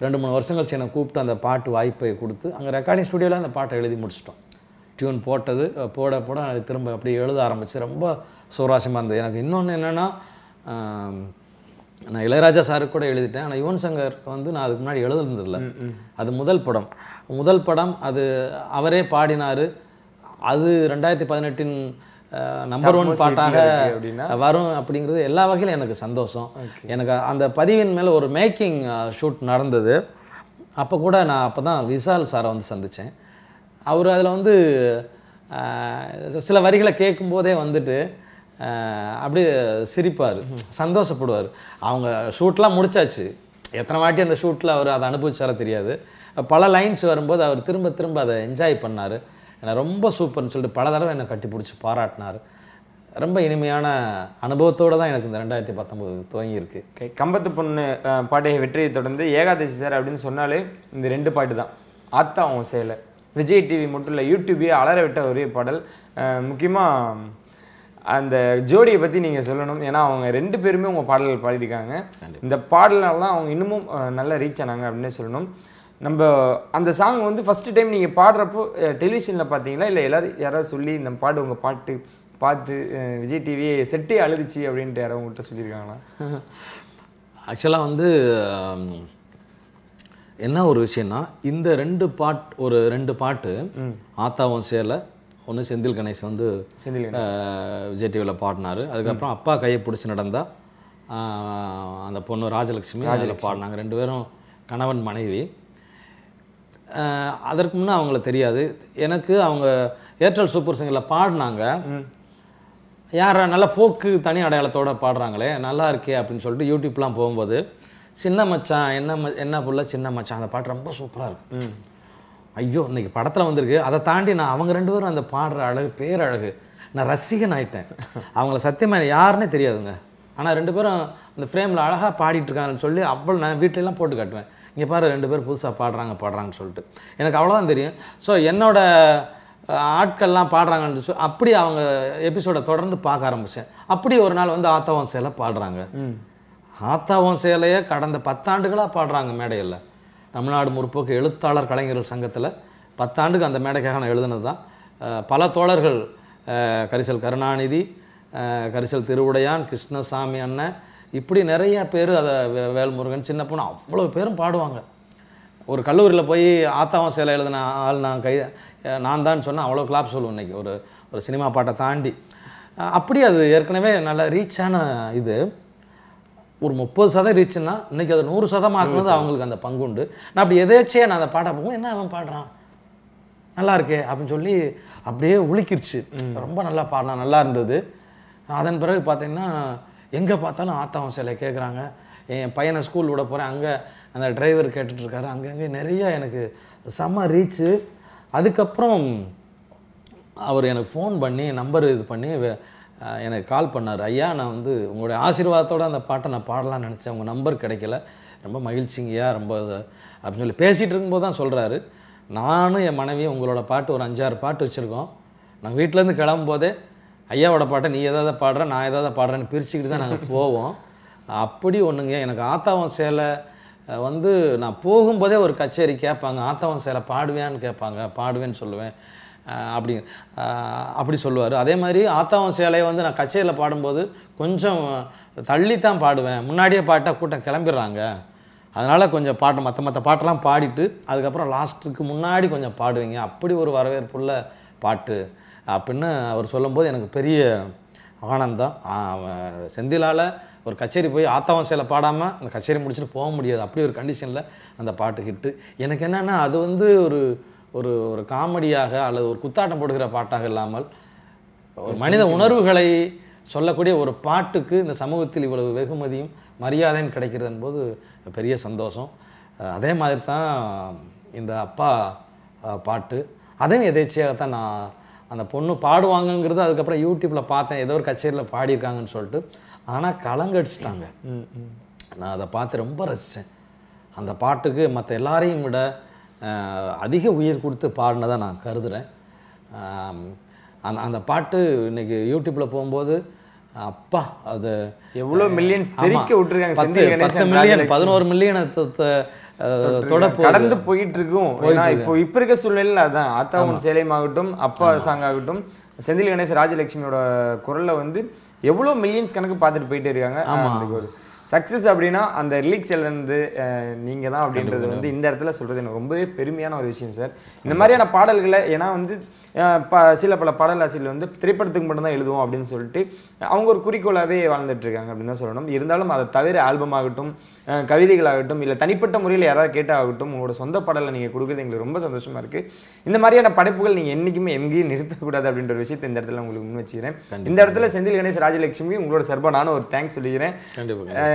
ரெண்டு மூணு வருஷம் கழிச்சு என்னை கூப்பிட்டு அந்த பாட்டு வாய்ப்பை கொடுத்து அங்கே ரெக்கார்டிங் ஸ்டுடியோவில் அந்த பாட்டை எழுதி முடிச்சிட்டோம் டியூன் போட்டது போட போட நான் திரும்ப அப்படியே எழுத ஆரம்பித்து ரொம்ப சுவராசியமாக இருந்தது எனக்கு இன்னொன்று என்னென்னா நான் இளையராஜா சாரு கூட எழுதிட்டேன் ஆனால் யுவன் சங்கர் வந்து நான் அதுக்கு முன்னாடி எழுதுனதில்ல அது முதல் படம் முதல் படம் அது அவரே பாடினார் அது ரெண்டாயிரத்தி பதினெட்டின் நம்பர் ஒன் பாட்டாக வரும் அப்படிங்கிறது எல்லா வகையிலும் எனக்கு சந்தோஷம் எனக்கு அந்த பதிவின் மேலே ஒரு மேக்கிங் ஷூட் நடந்தது அப்போ கூட நான் அப்போ தான் விசால் சாரை வந்து சந்தித்தேன் அவர் அதில் வந்து சில வரிகளை கேட்கும்போதே வந்துட்டு அப்படியே சிரிப்பார் சந்தோஷப்படுவார் அவங்க ஷூட்லாம் முடிச்சாச்சு எத்தனை வாட்டி அந்த ஷூட்டில் அவர் அதை அனுபவிச்சார தெரியாது பல லைன்ஸ் வரும்போது அவர் திரும்ப திரும்ப அதை என்ஜாய் பண்ணார் என்னை ரொம்ப சூப்பர்னு சொல்லிட்டு பல தடவை என்னை கட்டி பிடிச்சி பாராட்டினார் ரொம்ப இனிமையான அனுபவத்தோடு தான் எனக்கு இந்த ரெண்டாயிரத்தி பத்தொம்போது துவங்கியிருக்கு கம்பத்து பொண்ணு பாட்டையை வெற்றியை தொடர்ந்து ஏகாதசி சார் அப்படின்னு சொன்னாலே இந்த ரெண்டு பாட்டு தான் ஆத்தா அவங்க செய்யலை விஜய் டிவி மட்டும் இல்லை யூடியூபே அலற விட்ட ஒரே பாடல் முக்கியமாக அந்த ஜோடியை பற்றி நீங்கள் சொல்லணும் ஏன்னா அவங்க ரெண்டு பேருமே உங்கள் பாடல்கள் பாடியிருக்காங்க இந்த பாடல்னால தான் அவங்க இன்னமும் நல்லா ரீச் ஆனாங்க அப்படின்னு சொல்லணும் நம்ம அந்த சாங் வந்து ஃபஸ்ட்டு டைம் நீங்கள் பாடுறப்போ டெலிவிஷனில் பார்த்தீங்களா இல்லை எல்லோரும் யாராவது சொல்லி இந்த பாடு உங்கள் பாட்டு பார்த்து விஜய் டிவி செட்டே அழுதுச்சு அப்படின்ட்டு யாராவது உங்கள்கிட்ட சொல்லியிருக்காங்களா ஆக்சுவலாக வந்து என்ன ஒரு விஷயம்னா இந்த ரெண்டு பாட் ஒரு ரெண்டு பாட்டு ஆத்தாவும் சேலை ஒன்று செந்தில் கணேஷ் வந்து செந்தில் விஜய் டிவியில் பாடினார் அதுக்கப்புறம் அப்பா கையை பிடிச்சி நடந்தா அந்த பொண்ணு ராஜலட்சுமி ராஜில் பாடினாங்க ரெண்டு பேரும் கணவன் மனைவி அதற்கு முன்னே அவங்கள தெரியாது எனக்கு அவங்க ஏர்டெல் சூப்பர் சிங்கரில் பாடினாங்க யார் நல்ல ஃபோக்கு தனி அடையாளத்தோடு பாடுறாங்களே நல்லா இருக்கே அப்படின்னு சொல்லிட்டு யூடியூப்லாம் போகும்போது சின்ன மச்சான் என்ன என்ன புள்ள சின்ன மச்சான் அந்த பாட்டு ரொம்ப சூப்பராக இருக்கும் ஐயோ இன்றைக்கி படத்தில் வந்திருக்கு அதை தாண்டி நான் அவங்க ரெண்டு பேரும் அந்த பாடுற அழகு பேரழகு நான் ரசிகன் ஆகிட்டேன் அவங்கள சத்தியமாக யாருன்னே தெரியாதுங்க ஆனால் ரெண்டு பேரும் அந்த ஃப்ரேமில் அழகாக பாடிட்டுருக்காங்கன்னு சொல்லி அவ்வளோ நான் வீட்டிலலாம் போட்டு காட்டுவேன் இங்கே பாரு ரெண்டு பேரும் புதுசாக பாடுறாங்க பாடுறாங்கன்னு சொல்லிட்டு எனக்கு அவ்வளோதான் தெரியும் ஸோ என்னோட ஆட்கள்லாம் பாடுறாங்கன்னு சொல்லி அப்படி அவங்க எபிசோடை தொடர்ந்து பார்க்க ஆரம்பித்தேன் அப்படி ஒரு நாள் வந்து ஆத்தாவம் சேலை பாடுறாங்க ஆத்தாவம் சேலையே கடந்த பத்தாண்டுகளாக பாடுறாங்க மேடையில் தமிழ்நாடு முற்போக்கு எழுத்தாளர் கலைஞர்கள் சங்கத்தில் பத்தாண்டுக்கு அந்த மேடைக்காக நான் எழுதுனது தான் பல தோழர்கள் கரிசல் கருணாநிதி கரிசல் திருவுடையான் கிருஷ்ணசாமி அண்ணன் இப்படி நிறைய பேர் அதை வேல்முருகன் சின்ன பொண்ணு அவ்வளோ பேரும் பாடுவாங்க ஒரு கல்லூரியில் போய் ஆத்தாவும் சேலை எழுதின ஆள் நான் கை நான் தான் சொன்னால் அவ்வளோ கிளாப் சொல்லுவேன் இன்றைக்கி ஒரு ஒரு சினிமா பாட்டை தாண்டி அப்படி அது ஏற்கனவே நல்ல ரீச்சான இது ஒரு முப்பது சதம் ரீச்சுன்னா இன்றைக்கி அதை நூறு சதம் ஆக்குனது அவங்களுக்கு அந்த பங்கு உண்டு நான் அப்படி எதேச்சியாக நான் அதை பாட்டை போகும் என்ன அவன் பாடுறான் நல்லா இருக்கே அப்படின்னு சொல்லி அப்படியே உழுக்கிருச்சு ரொம்ப நல்லா பாடினான் நல்லா இருந்தது அதன் பிறகு பார்த்தீங்கன்னா எங்கே பார்த்தாலும் ஆத்தாவும் சிலை கேட்குறாங்க என் பையனை ஸ்கூல் விட போகிறேன் அங்கே அந்த டிரைவர் கேட்டுட்ருக்காரு அங்கங்கே நிறைய எனக்கு செம்ம ரீச்சு அதுக்கப்புறம் அவர் எனக்கு ஃபோன் பண்ணி நம்பர் இது பண்ணி எனக்கு கால் பண்ணார் ஐயா நான் வந்து உங்களுடைய ஆசீர்வாதத்தோடு அந்த பாட்டை நான் பாடலாம்னு நினச்சேன் உங்கள் நம்பர் கிடைக்கல ரொம்ப மகிழ்ச்சிங்கய்யா ரொம்ப அப்படின்னு சொல்லி பேசிகிட்டு இருக்கும்போது தான் சொல்கிறாரு நானும் என் மனைவியும் உங்களோட பாட்டு ஒரு அஞ்சாறு பாட்டு வச்சுருக்கோம் நாங்கள் வீட்டிலேருந்து கிளம்பும்போதே ஐயாவோட பாட்டை நீ எதாவது பாடுற நான் எதாவது பாடுறேன்னு பிரிச்சுக்கிட்டு தான் நாங்கள் போவோம் அப்படி ஒன்றுங்க எனக்கு ஆத்தாவம் சேலை வந்து நான் போகும்போதே ஒரு கச்சேரி கேட்பாங்க ஆத்தாவம் சேலை பாடுவேன்னு கேட்பாங்க பாடுவேன்னு சொல்லுவேன் அப்படி அப்படி சொல்லுவார் அதே மாதிரி ஆத்தாவும் சேலையை வந்து நான் கச்சேரியில் பாடும்போது கொஞ்சம் தள்ளி தான் பாடுவேன் முன்னாடியே பாட்டால் கூட்டம் கிளம்பிடுறாங்க அதனால் கொஞ்சம் பாட்டு மற்ற மற்ற பாட்டெல்லாம் பாடிட்டு அதுக்கப்புறம் லாஸ்ட்டுக்கு முன்னாடி கொஞ்சம் பாடுவீங்க அப்படி ஒரு வரவேற்புள்ள பாட்டு அப்படின்னு அவர் சொல்லும்போது எனக்கு பெரிய ஆனந்தம் செந்திலால் ஒரு கச்சேரி போய் ஆத்தாவம் சேலை பாடாமல் அந்த கச்சேரி முடிச்சுட்டு போக முடியாது அப்படி ஒரு கண்டிஷனில் அந்த பாட்டு ஹிட்டு எனக்கு என்னென்னா அது வந்து ஒரு ஒரு ஒரு காமெடியாக அல்லது ஒரு குத்தாட்டம் போடுகிற பாட்டாக இல்லாமல் மனித உணர்வுகளை சொல்லக்கூடிய ஒரு பாட்டுக்கு இந்த சமூகத்தில் இவ்வளவு வெகுமதியும் மரியாதையும் கிடைக்கிறது போது பெரிய சந்தோஷம் அதே மாதிரி தான் இந்த அப்பா பாட்டு அதையும் எதேச்சியாக தான் நான் அந்த பொண்ணு பாடுவாங்கங்கிறது அதுக்கப்புறம் யூடியூப்பில் பார்த்தேன் ஏதோ ஒரு கச்சேரியில் பாடியிருக்காங்கன்னு சொல்லிட்டு ஆனால் கலங்கடிச்சிட்டாங்க நான் அதை பார்த்து ரொம்ப ரசித்தேன் அந்த பாட்டுக்கு மற்ற எல்லாரையும் விட அதிக உயிர் கொடுத்து பாடினதை நான் கருதுகிறேன் அந்த அந்த பாட்டு இன்றைக்கி யூடியூப்பில் போகும்போது அப்பா அது எவ்வளோ மில்லியன் தெரிவிக்க விட்டுருக்காங்க பத்து மில்லியன் பதினோரு மில்லியனை தொட கடந்து போயிட்டு இருக்கும் இப்போ இப்ப இருக்க சூழ்நிலையில் அதான் ஆத்தாவும் ஆகட்டும் அப்பா சாங் ஆகட்டும் செந்தில் கணேசன் ராஜலட்சுமியோட குரல்ல வந்து எவ்வளவு மில்லியன்ஸ் கணக்கு பார்த்துட்டு போயிட்டே இருக்காங்க ஆமா சக்ஸஸ் அப்படின்னா அந்த ரிலீக்ஸ் எழுதுனது நீங்க தான் அப்படின்றது வந்து இந்த இடத்துல சொல்றது எனக்கு ரொம்பவே பெருமையான ஒரு விஷயம் சார் இந்த மாதிரியான பாடல்களை ஏன்னா வந்து ப சில பல படலாசிரியர் வந்து திரைப்படத்துக்கு மட்டும்தான் எழுதுவோம் அப்படின்னு சொல்லிட்டு அவங்க ஒரு குறிக்கோளாகவே வாழ்ந்துட்டுருக்காங்க அப்படின்னு தான் சொல்லணும் இருந்தாலும் அதை தவிர ஆல்பம் ஆகட்டும் கவிதைகளாகட்டும் இல்லை தனிப்பட்ட முறையில் யாராவது கேட்டாகட்டும் உங்களோட சொந்த பாடலை நீங்கள் கொடுக்குறது எங்களுக்கு ரொம்ப சந்தோஷமாக இருக்குது இந்த மாதிரியான படைப்புகள் நீங்கள் என்றைக்குமே எங்கேயும் நிறுத்தக்கூடாது அப்படின்ற ஒரு விஷயத்தை இந்த இடத்துல உங்களுக்கு முன் வச்சுக்கிறேன் இந்த இடத்துல செந்தில் கணேஷ் ராஜலட்சுமி உங்களோட சர்பா நானும் ஒரு தேங்க்ஸ் சொல்லிக்கிறேன்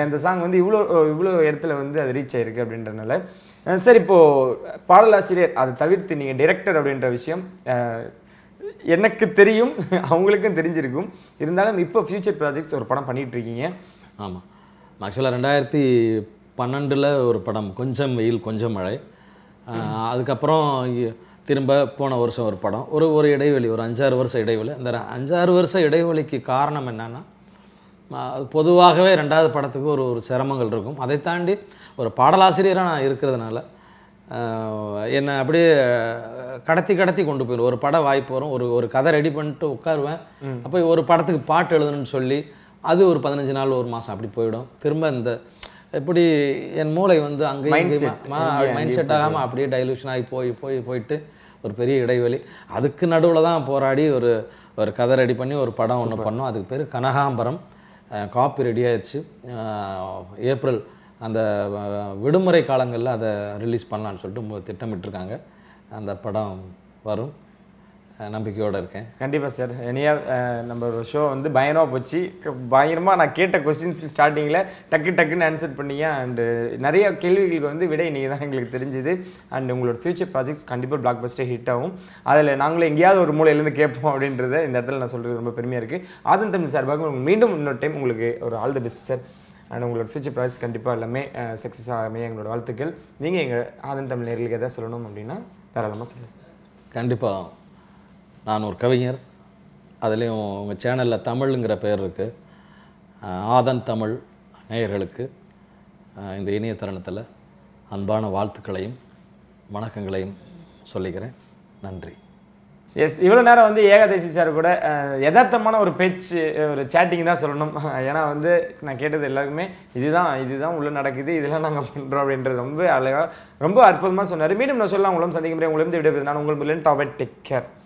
இந்த சாங் வந்து இவ்வளோ இவ்வளோ இடத்துல வந்து அது ரீச் ஆயிருக்கு அப்படின்றனால சார் இப்போது பாடலாசிரியர் அதை தவிர்த்து நீங்கள் டிரெக்டர் அப்படின்ற விஷயம் எனக்கு தெரியும் அவங்களுக்கும் தெரிஞ்சிருக்கும் இருந்தாலும் இப்போ ஃப்யூச்சர் ப்ராஜெக்ட்ஸ் ஒரு படம் பண்ணிகிட்ருக்கீங்க ஆமாம் ஆக்சுவலாக ரெண்டாயிரத்தி பன்னெண்டில் ஒரு படம் கொஞ்சம் வெயில் கொஞ்சம் மழை அதுக்கப்புறம் திரும்ப போன வருஷம் ஒரு படம் ஒரு ஒரு இடைவெளி ஒரு அஞ்சாறு வருஷம் இடைவெளி அந்த அஞ்சாறு வருஷம் இடைவெளிக்கு காரணம் என்னென்னா பொதுவாகவே ரெண்டாவது படத்துக்கு ஒரு ஒரு சிரமங்கள் இருக்கும் அதை தாண்டி ஒரு பாடலாசிரியராக நான் இருக்கிறதுனால என்னை அப்படியே கடத்தி கடத்தி கொண்டு போயிடும் ஒரு படம் வாய்ப்பு வரும் ஒரு ஒரு கதை ரெடி பண்ணிட்டு உட்காருவேன் அப்போ ஒரு படத்துக்கு பாட்டு எழுதணும்னு சொல்லி அது ஒரு பதினஞ்சு நாள் ஒரு மாதம் அப்படி போயிடும் திரும்ப இந்த எப்படி என் மூளை வந்து அங்கே மைண்ட் செட் ஆகாமல் அப்படியே டைலூஷன் ஆகி போய் போய் போயிட்டு ஒரு பெரிய இடைவெளி அதுக்கு நடுவில் தான் போராடி ஒரு ஒரு கதை ரெடி பண்ணி ஒரு படம் ஒன்று பண்ணோம் அதுக்கு பேர் கனகாம்பரம் காப்பி ரெடி ஆயிடுச்சு ஏப்ரல் அந்த விடுமுறை காலங்களில் அதை ரிலீஸ் பண்ணலான்னு சொல்லிட்டு திட்டமிட்டிருக்காங்க அந்த படம் வரும் நம்பிக்கையோடு இருக்கேன் கண்டிப்பாக சார் இனியா நம்ம ஒரு ஷோ வந்து பயங்கரமாக போச்சு பயங்கரமாக நான் கேட்ட கொஸ்டின்ஸ்க்கு ஸ்டார்டிங்கில் டக்கு டக்குன்னு ஆன்சர் பண்ணிங்க அண்டு நிறைய கேள்விகளுக்கு வந்து விடை நீங்கள் தான் எங்களுக்கு தெரிஞ்சுது அண்ட் உங்களோட ஃபியூச்சர் ப்ராஜெக்ட்ஸ் கண்டிப்பாக பிளாக் பஸ்டே ஹிட் ஆகும் அதில் நாங்களும் எங்கேயாவது ஒரு மூலையிலேருந்து கேட்போம் அப்படின்றத இந்த இடத்துல நான் சொல்கிறது ரொம்ப பெருமையாக இருக்குது ஆதன் தமிழ் சார் பார்க்க மீண்டும் இன்னொரு டைம் உங்களுக்கு ஒரு all the best sir and உங்களோட ஃபியூச்சர் ப்ராஜெக்ட்ஸ் கண்டிப்பாக எல்லாமே சக்ஸஸ் ஆகாமே எங்களோட வாழ்த்துக்கள் நீங்கள் எங்கள் ஆதன் தமிழ் நேரில் எதாவது சொல்லணும் அப்படின்னா தாராளமாக சொல்லுங்கள் கண்டிப்பாக நான் ஒரு கவிஞர் அதுலேயும் உங்கள் சேனலில் தமிழுங்கிற பேர் இருக்குது ஆதன் தமிழ் நேயர்களுக்கு இந்த இணைய தருணத்தில் அன்பான வாழ்த்துக்களையும் வணக்கங்களையும் சொல்லிக்கிறேன் நன்றி எஸ் இவ்வளோ நேரம் வந்து ஏகாதசி சார் கூட யதார்த்தமான ஒரு பேச்சு ஒரு சேட்டிங் தான் சொல்லணும் ஏன்னா வந்து நான் கேட்டது எல்லாருக்குமே இதுதான் இதுதான் உள்ளே நடக்குது இதெல்லாம் நாங்கள் பண்ணுறோம் அப்படின்றது ரொம்ப அழகாக ரொம்ப அற்புதமாக சொன்னார் மீண்டும் நான் சொல்லலாம் உங்களும் சந்திக்கிறேன் உங்களும் விடைபெறுது நான் உங்களுக்கு முறையில் டேக் கேர்